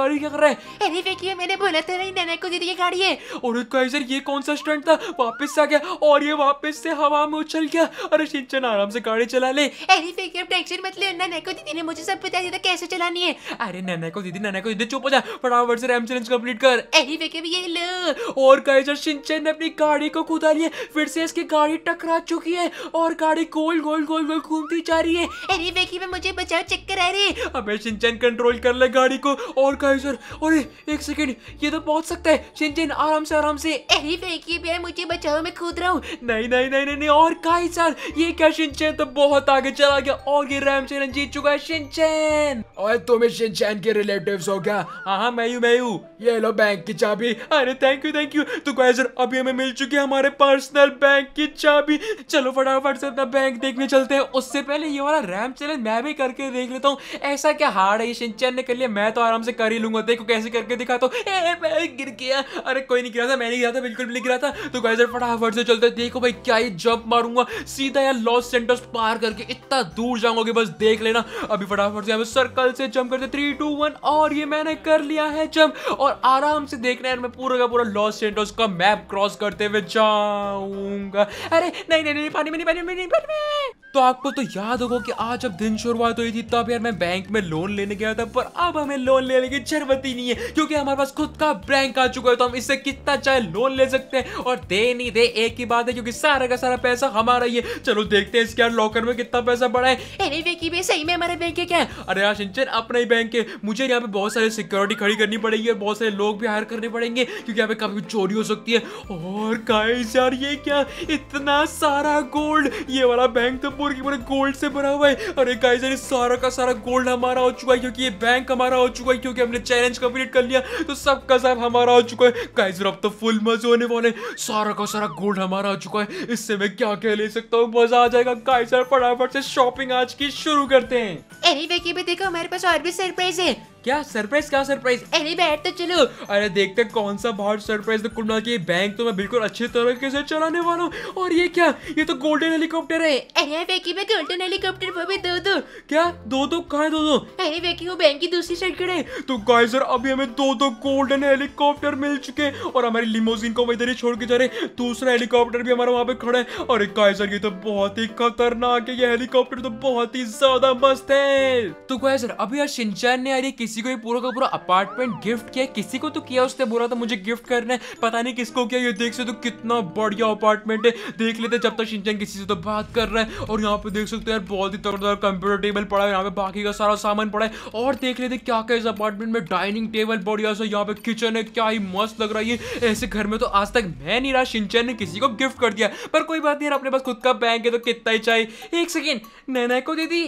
अरे क्या कर रहा है anyway, क्यों मैंने बोला था नहीं नाना को दीदी की गाड़ी है और गाइस ये कौन सा स्टंट था वापस आ गया और ये वापस से हवा में उछल गया अरे शिचेन आराम से गाड़ी चला ले anyway, क्यों टेंशन मत ले नाना को दीदी ने मुझे सब बता दिया था कैसे चलानी है अरे नैना को दीदी नैना को दीदी चुप हो जा फटाफट से रैम चैलेंज कंप्लीट कर अरे वे भी ये लो और काइजर शिनचैन ने अपनी गाड़ी को कूदा लिया फिर से इसकी गाड़ी टकरा चुकी है और गाड़ी गोल गोल गोल गोल घूमती जा रही है अरे वेकी में मुझे बचाओ चक्कर आ रहे अबे शिनचैन कंट्रोल कर ले गाड़ी को और काइजर अरे एक सेकंड ये तो पहुंच सकता है शिनचैन आराम से आराम से अरे वेकी भी मुझे बचाओ मैं कूद रहा हूं नहीं नहीं नहीं नहीं और सर ये क्या शिनचैन तो बहुत आगे चला गया और ये रैम चैलेंज जीत चुका है शिनचैन ओए तुम्हें क्रिश्चियन चैन के रिलेटिव्स हो क्या हाँ हाँ मैं यू मैं यू ये लो बैंक की चाबी अरे थैंक यू थैंक यू तो क्या सर अभी हमें मिल चुकी है हमारे पर्सनल बैंक की चाबी चलो फटाफट से अपना बैंक देखने चलते हैं उससे पहले ये वाला रैम चैलेंज मैं भी करके देख लेता हूँ ऐसा क्या हार्ड है शिन चैन ने कर लिया मैं तो आराम से कर ही लूंगा देखो कैसे करके दिखाता हूँ मैं गिर गया अरे कोई नहीं गिरा था मैं नहीं गिरा था बिल्कुल भी नहीं गिरा था तो क्या सर फटाफट से चलते देखो भाई क्या ही जब मारूंगा सीधा यार लॉस सेंटर्स पार करके इतना दूर जाऊंगा बस देख लेना अभी फटाफट से सर्कल से जंप कर दे थ्री टू वन और ये मैंने कर लिया है जम और आराम से देखना है मैं पूरा का पूरा लॉस सेंटोस का मैप क्रॉस करते हुए जाऊंगा अरे नहीं नहीं नहीं पानी में नहीं पानी में नहीं पानी में तो आपको तो याद होगा कि आज जब दिन शुरुआत हुई थी तब यार मैं बैंक में लोन लेने गया था पर अब हमें लोन लेने की जरूरत ही नहीं है क्योंकि हमारे पास खुद का बैंक आ चुका है तो हम इससे कितना चाहे लोन ले सकते हैं और दे नहीं दे एक ही बात है क्योंकि सारा का सारा पैसा हमारा ही है चलो देखते हैं इसके यार लॉकर में कितना पैसा बड़ा है अरे की भी सही में हमारे बैंक है क्या अरे यार हाँ, सिंचन अपना ही बैंक है मुझे यहाँ पे बहुत सारी सिक्योरिटी खड़ी करनी पड़ेगी और बहुत सारे लोग भी हायर करने पड़ेंगे क्योंकि यहाँ पे काफी चोरी हो सकती है और का यार ये क्या इतना सारा गोल्ड ये वाला बैंक तो पूरे पूरे गोल्ड से भरा हुआ है अरे गाइस अरे सारा का सारा गोल्ड हमारा हो चुका है क्योंकि ये बैंक हमारा हो चुका है क्योंकि हमने चैलेंज कंप्लीट कर लिया तो सब का सब हमारा हो चुका है गाइस अब तो फुल मजे होने वाले सारा का सारा गोल्ड हमारा हो चुका है इससे मैं क्या क्या ले सकता हूँ मजा आ जाएगा गाइस फटाफट से शॉपिंग आज की शुरू करते हैं एनीवे की भी देखो हमारे पास और भी सरप्राइज है क्या सरप्राइज क्या सरप्राइज अरे बैठ तो चलो अरे देखते कौन सा बहुत सरप्राइज तो कुल मिला के बैंक तो मैं बिल्कुल अच्छे तरीके से चलाने वाला हूँ और ये क्या ये तो गोल्डन हेलीकॉप्टर है अरे वेकी में गोल्डन हेलीकॉप्टर वो भी दो दो क्या दो दो कहा दो दो अरे वेकी वो बैंक की दूसरी साइड खड़े तो गाइस सर अभी हमें दो दो गोल्डन हेलीकॉप्टर मिल चुके और हमारी लिमोजिन को इधर ही छोड़ के जा रहे दूसरा हेलीकॉप्टर भी हमारा वहाँ पे खड़ा है और गाइस सर ये तो बहुत ही खतरनाक है ये हेलीकॉप्टर तो बहुत ही ज्यादा मस्त है तो गाइस सर अभी यार सिंचन ने यार किसी किसी को ये पूरा का पूरा अपार्टमेंट गिफ्ट किया किसी को तो किया उसने बोला था मुझे गिफ्ट करना है पता नहीं किसको किया ये देख सकते हो कितना बढ़िया अपार्टमेंट है देख लेते जब तक शिंचन किसी से तो बात कर रहा है और यहाँ पे देख सकते हो यार बहुत ही तरह कंप्यूटर टेबल पड़ा है यहाँ पे बाकी का सारा सामान पड़ा है और देख लेते क्या क्या इस अपार्टमेंट में डाइनिंग टेबल बढ़िया सा यहाँ पे किचन है क्या ही मस्त लग रहा है ऐसे घर में तो आज तक मैं नहीं रहा शिनचैन ने किसी को गिफ्ट कर दिया पर कोई बात नहीं यार अपने पास खुद का बैंक है तो कितना ही चाहिए एक सेकेंड नैना को दीदी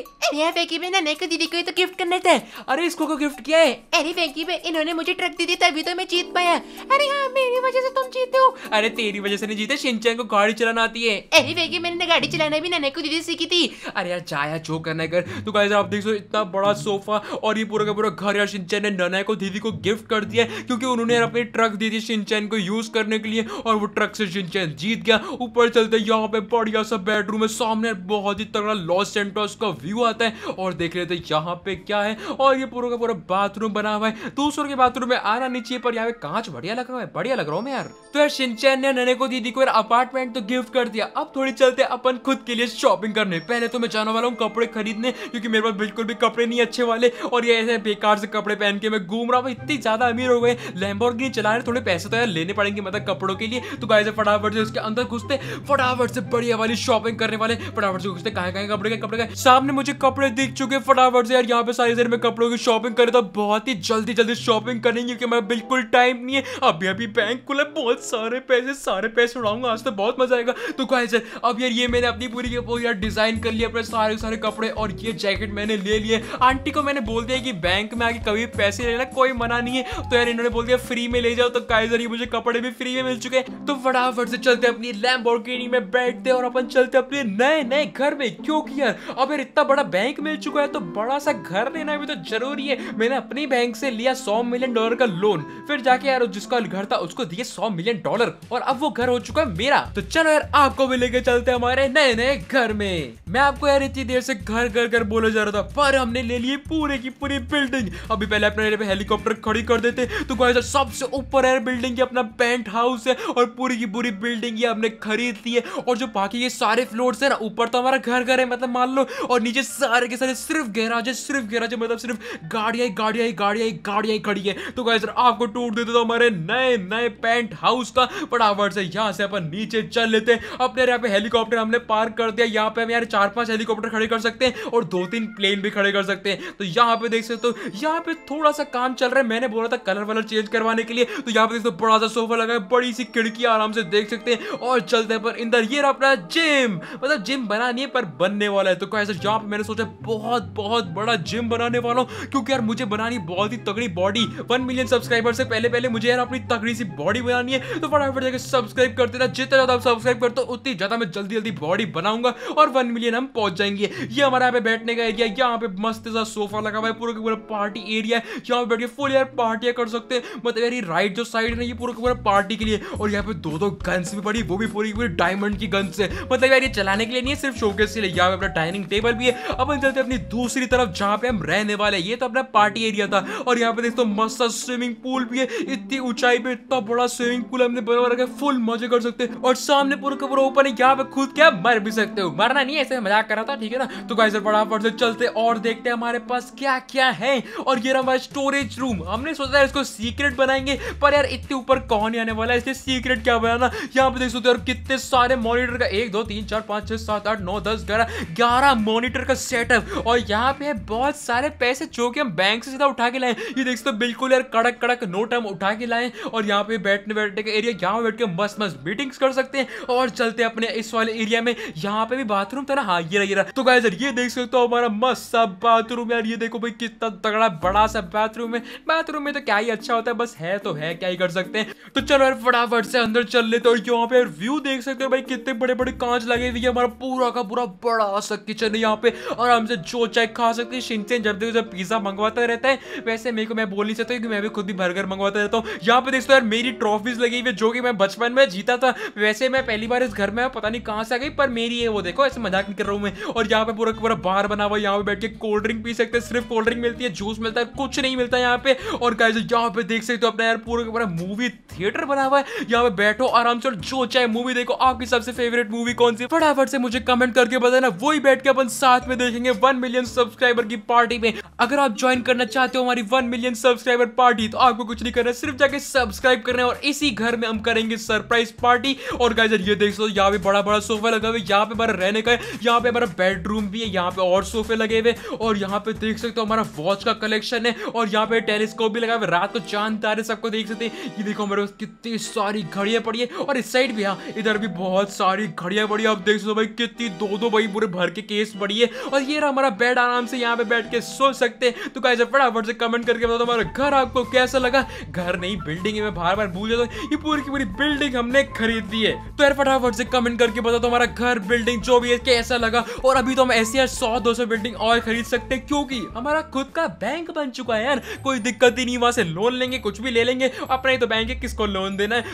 अरे को दीदी को तो गिफ्ट करने थे अरे इसको गिफ्ट गिफ्ट किया है अरे वैंकी में इन्होंने मुझे ट्रक दी थी तभी तो मैं जीत पाया अरे हाँ मेरी वजह से तुम जीते हो अरे तेरी वजह से नहीं जीते शिनचैन को गाड़ी चलाना आती है अरे वैंकी मैंने गाड़ी चलाना भी नैने को दीदी सीखी थी अरे यार चाया जो करना कर तू तो कह आप देख सो इतना बड़ा सोफा और ये पूरा का पूरा घर यार शिनचैन ने नैने को दीदी को गिफ्ट कर दिया क्योंकि उन्होंने अपनी ट्रक दी थी शिनचैन को यूज करने के लिए और वो ट्रक से शिनचैन जीत गया ऊपर चलते यहाँ पे बढ़िया सा बेडरूम है सामने बहुत ही तगड़ा लॉस सेंटोस का व्यू आता है और देख लेते यहाँ पे क्या है और ये पूरा का पूरा बाथरूम बना हुआ है दूसरों के बाथरूम में आना नहीं चाहिए पर यहाँ पे कांच बढ़िया लगा हुआ है बढ़िया लग रहा हूँ मैं यार तो यार शिनचैन ने नने को दीदी को यार अपार्टमेंट तो गिफ्ट कर दिया अब थोड़ी चलते अपन खुद के लिए शॉपिंग करने पहले तो मैं जाने वाला हूँ कपड़े खरीदने क्योंकि मेरे पास बिल्कुल भी कपड़े नहीं अच्छे वाले और ये ऐसे बेकार से कपड़े पहन के मैं घूम रहा हूँ इतनी ज्यादा अमीर हो गए लैम्बोर्गिनी चला रहे थोड़े पैसे तो यार लेने पड़ेंगे मतलब कपड़ों के लिए तो गाय से फटाफट से उसके अंदर घुसते फटाफट से बढ़िया वाली शॉपिंग करने वाले फटाफट से घुसते कहा कपड़े के कपड़े सामने मुझे कपड़े दिख चुके फटाफट से यार यहाँ पे सारी देर में कपड़ों की शॉपिंग कर तो बहुत ही जल्दी जल्दी शॉपिंग करेंगे क्योंकि मेरा बिल्कुल टाइम नहीं है अभी अभी बैंक खुला बहुत सारे पैसे सारे पैसे उड़ाऊंगा आज तो बहुत मजा आएगा तो कहा गाइस अब यार ये मैंने अपनी पूरी यार डिजाइन कर लिया अपने सारे सारे कपड़े और ये जैकेट मैंने ले लिए आंटी को मैंने बोल दिया कि बैंक में आके कभी पैसे लेना कोई मना नहीं है तो यार इन्होंने बोल दिया फ्री में ले जाओ तो काइजर ये मुझे कपड़े भी फ्री में मिल चुके हैं तो फटाफट से चलते अपनी लैम्बोर्गिनी में बैठते और अपन चलते अपने नए नए घर में क्योंकि यार अब यार इतना बड़ा बैंक मिल चुका है तो बड़ा सा घर लेना भी तो जरूरी है मैंने अपनी बैंक से लिया सौ मिलियन डॉलर का लोन फिर जाके यार जिसका घर था उसको दिए सौ मिलियन डॉलर और अब वो घर हो चुका है मेरा तो चलो यार आपको भी लेके चलते हमारे नए नए घर में मैं आपको यार इतनी देर से घर घर घर बोले जा रहा था पर हमने ले लिए पूरे की पूरी बिल्डिंग अभी पहले अपने हेलीकॉप्टर खड़ी कर देते तो सबसे ऊपर है बिल्डिंग की अपना पेंट हाउस है और पूरी की पूरी बिल्डिंग हमने खरीद ली है और जो बाकी ये सारे फ्लोर है ना ऊपर तो हमारा घर घर है मतलब मान लो और नीचे सारे के सारे सिर्फ गैराज है सिर्फ गैराज मतलब सिर्फ गाड़िया गाड़ियाँ ही गाड़ियाँ ही गाड़ियाँ ही गाड़ियाँ खड़ी है तो गाइस आपको टूट देते तो हमारे नए नए पेंट हाउस का फटाफट से यहाँ से अपन नीचे चल लेते अपने यहाँ पे हेलीकॉप्टर हमने पार्क कर दिया यहाँ पे हम यार चार पांच हेलीकॉप्टर खड़े कर सकते हैं और दो तीन प्लेन भी खड़े कर सकते हैं तो यहाँ पे देख सकते हो यहाँ पे थोड़ा सा काम चल रहा है मैंने बोला था कलर वलर चेंज करवाने के लिए तो यहाँ पे देखते बड़ा सा सोफा लगा है बड़ी सी खिड़की आराम से देख सकते हैं और चलते हैं पर इंदर ये अपना जिम मतलब जिम बना नहीं है पर बनने वाला है तो यहाँ पे मैंने सोचा बहुत बहुत बड़ा जिम बनाने वाला हूँ क्योंकि यार मुझे बनानी बहुत ही तगड़ी बॉडी वन मिलियन सब्सक्राइबर से पहले पहले मुझे यार अपनी तगड़ी सी बॉडी बनानी है तो फटाफट जाकर सब्सक्राइब करते ना जितना ज्यादा आप सब्सक्राइब करते हो उतनी ज्यादा मैं जल्दी जल्दी बॉडी बनाऊंगा और वन मिलियन हम पहुंच जाएंगे ये हमारा यहाँ पे बैठने का एरिया यहाँ पे मस्त सा सोफा लगा हुआ है पूरा पूरा पार्टी एरिया है यहाँ पे बैठ के फुल यार पार्टियां कर सकते हैं मतलब यार राइट जो साइड है ये पूरा पूरा पार्टी के लिए और यहाँ पे दो दो गन्स भी पड़ी वो भी पूरी पूरी डायमंड की गन्स है मतलब यार ये चलाने के लिए नहीं है सिर्फ शोकेस के लिए यहाँ पे अपना डाइनिंग टेबल भी है अपन चलते अपनी दूसरी तरफ जहाँ पे हम रहने वाले ये तो अपना पार्टी एरिया था और यहाँ पे देखते मस्त स्विमिंग पूल भी है इतनी ऊंचाई पे इतना बड़ा स्विमिंग पूल हमने बनवा रखा है फुल मजे कर सकते हैं और सामने पूरा का पूरा ओपन है यहाँ पे खुद क्या मर भी सकते हो मरना नहीं ऐसे मजाक कर रहा था ठीक है ना तो गाइजर फटाफट से चलते और देखते हैं हमारे पास क्या क्या है और ये हमारा स्टोरेज रूम हमने सोचा इसको सीक्रेट बनाएंगे पर यार इतने ऊपर कौन आने वाला है इसलिए सीक्रेट क्या बनाना यहाँ पे देख सकते हो और कितने सारे मॉनिटर का एक दो तीन चार पाँच छह सात आठ नौ दस ग्यारह ग्यारह मॉनिटर का सेटअप और यहाँ पे बहुत सारे पैसे जो कि हम बैंक बैंक से सीधा उठा के लाए ये देख सकते हो बिल्कुल यार कड़क कड़क नोट हम उठा के लाए और यहाँ पे बैठने बैठने का एरिया यहाँ पे बैठ के मस्त मस्त मीटिंग्स कर सकते हैं और चलते हैं अपने इस वाले एरिया में यहाँ पे भी बाथरूम था ना हाँ ये रहा ये रहा तो गाय ये देख सकते हो हमारा मस्त सा बाथरूम यार ये देखो भाई कितना तगड़ा बड़ा सा बाथरूम है बाथरूम में तो क्या ही अच्छा होता है बस है तो है क्या ही कर सकते हैं तो चलो यार फटाफट से अंदर चल लेते और यहाँ पे व्यू देख सकते हो भाई कितने बड़े बड़े कांच लगे हुए हमारा पूरा का पूरा बड़ा सा किचन है यहाँ पे आराम से जो चाय खा सकते हैं जब देखो जब पिज्जा मंगवाता होता रहता है वैसे मेरे को मैं बोल नहीं सकता क्योंकि मैं भी खुद भी बर्गर मंगवाता रहता हूँ यहाँ पे देखते यार मेरी ट्रॉफीज लगी हुई जो कि मैं बचपन में जीता था वैसे मैं पहली बार इस घर में पता नहीं कहाँ से आ गई पर मेरी है वो देखो ऐसे मजाक नहीं कर रहा हूँ मैं और यहाँ पे पूरा पूरा बार बना हुआ यहाँ पे बैठ के कोल्ड ड्रिंक पी सकते हैं सिर्फ कोल्ड ड्रिंक मिलती है जूस मिलता है कुछ नहीं मिलता यहाँ पे और गाइज यहाँ पे देख सकते हो अपना यार पूरा पूरा मूवी थिएटर बना हुआ है यहाँ पे बैठो आराम से जो चाहे मूवी देखो आपकी सबसे फेवरेट मूवी कौन सी फटाफट से मुझे कमेंट करके बताना वही बैठ के अपन साथ में देखेंगे वन मिलियन सब्सक्राइबर की पार्टी में अगर आप ज्वाइन कर करना चाहते हो हमारी वन मिलियन सब्सक्राइबर पार्टी तो आपको कुछ नहीं करना सिर्फ जाके सब्सक्राइब करना है और इसी घर में हम करेंगे सरप्राइज पार्टी और गाइजर ये देख सो यहाँ पे बड़ा बड़ा सोफा लगा हुआ है यहाँ पे हमारा रहने का है यहाँ पे हमारा बेडरूम भी है यहाँ पे और सोफे लगे हुए और यहाँ पे देख सकते हो हमारा वॉच का कलेक्शन है और यहाँ पे टेलीस्कोप भी लगा हुआ रात को चांद तारे सबको देख सकते ये देखो हमारे पास कितनी सारी घड़ियाँ पड़ी है और इस साइड भी हाँ इधर भी बहुत सारी घड़ियाँ पड़ी है आप देख सकते हो भाई कितनी दो दो भाई पूरे भर के केस पड़ी है और ये रहा हमारा बेड आराम से यहाँ पे बैठ के सो सकते हैं तो गाइज फटाफट से कमेंट करके बताओ तुम्हारा घर आपको कैसा लगा घर नहीं बिल्डिंग में बार बार भूल जाता हूँ ये पूरी की पूरी बिल्डिंग हमने खरीद दी है तो यार फटाफट से कमेंट करके बताओ तुम्हारा हमारा घर बिल्डिंग जो भी है कैसा लगा और अभी तो हम ऐसे यार सौ दो सौ बिल्डिंग और खरीद सकते हैं क्योंकि हमारा खुद का बैंक बन चुका है यार कोई दिक्कत ही नहीं वहां से लोन लेंगे कुछ भी ले लेंगे अपना ही तो बैंक है किसको लोन देना है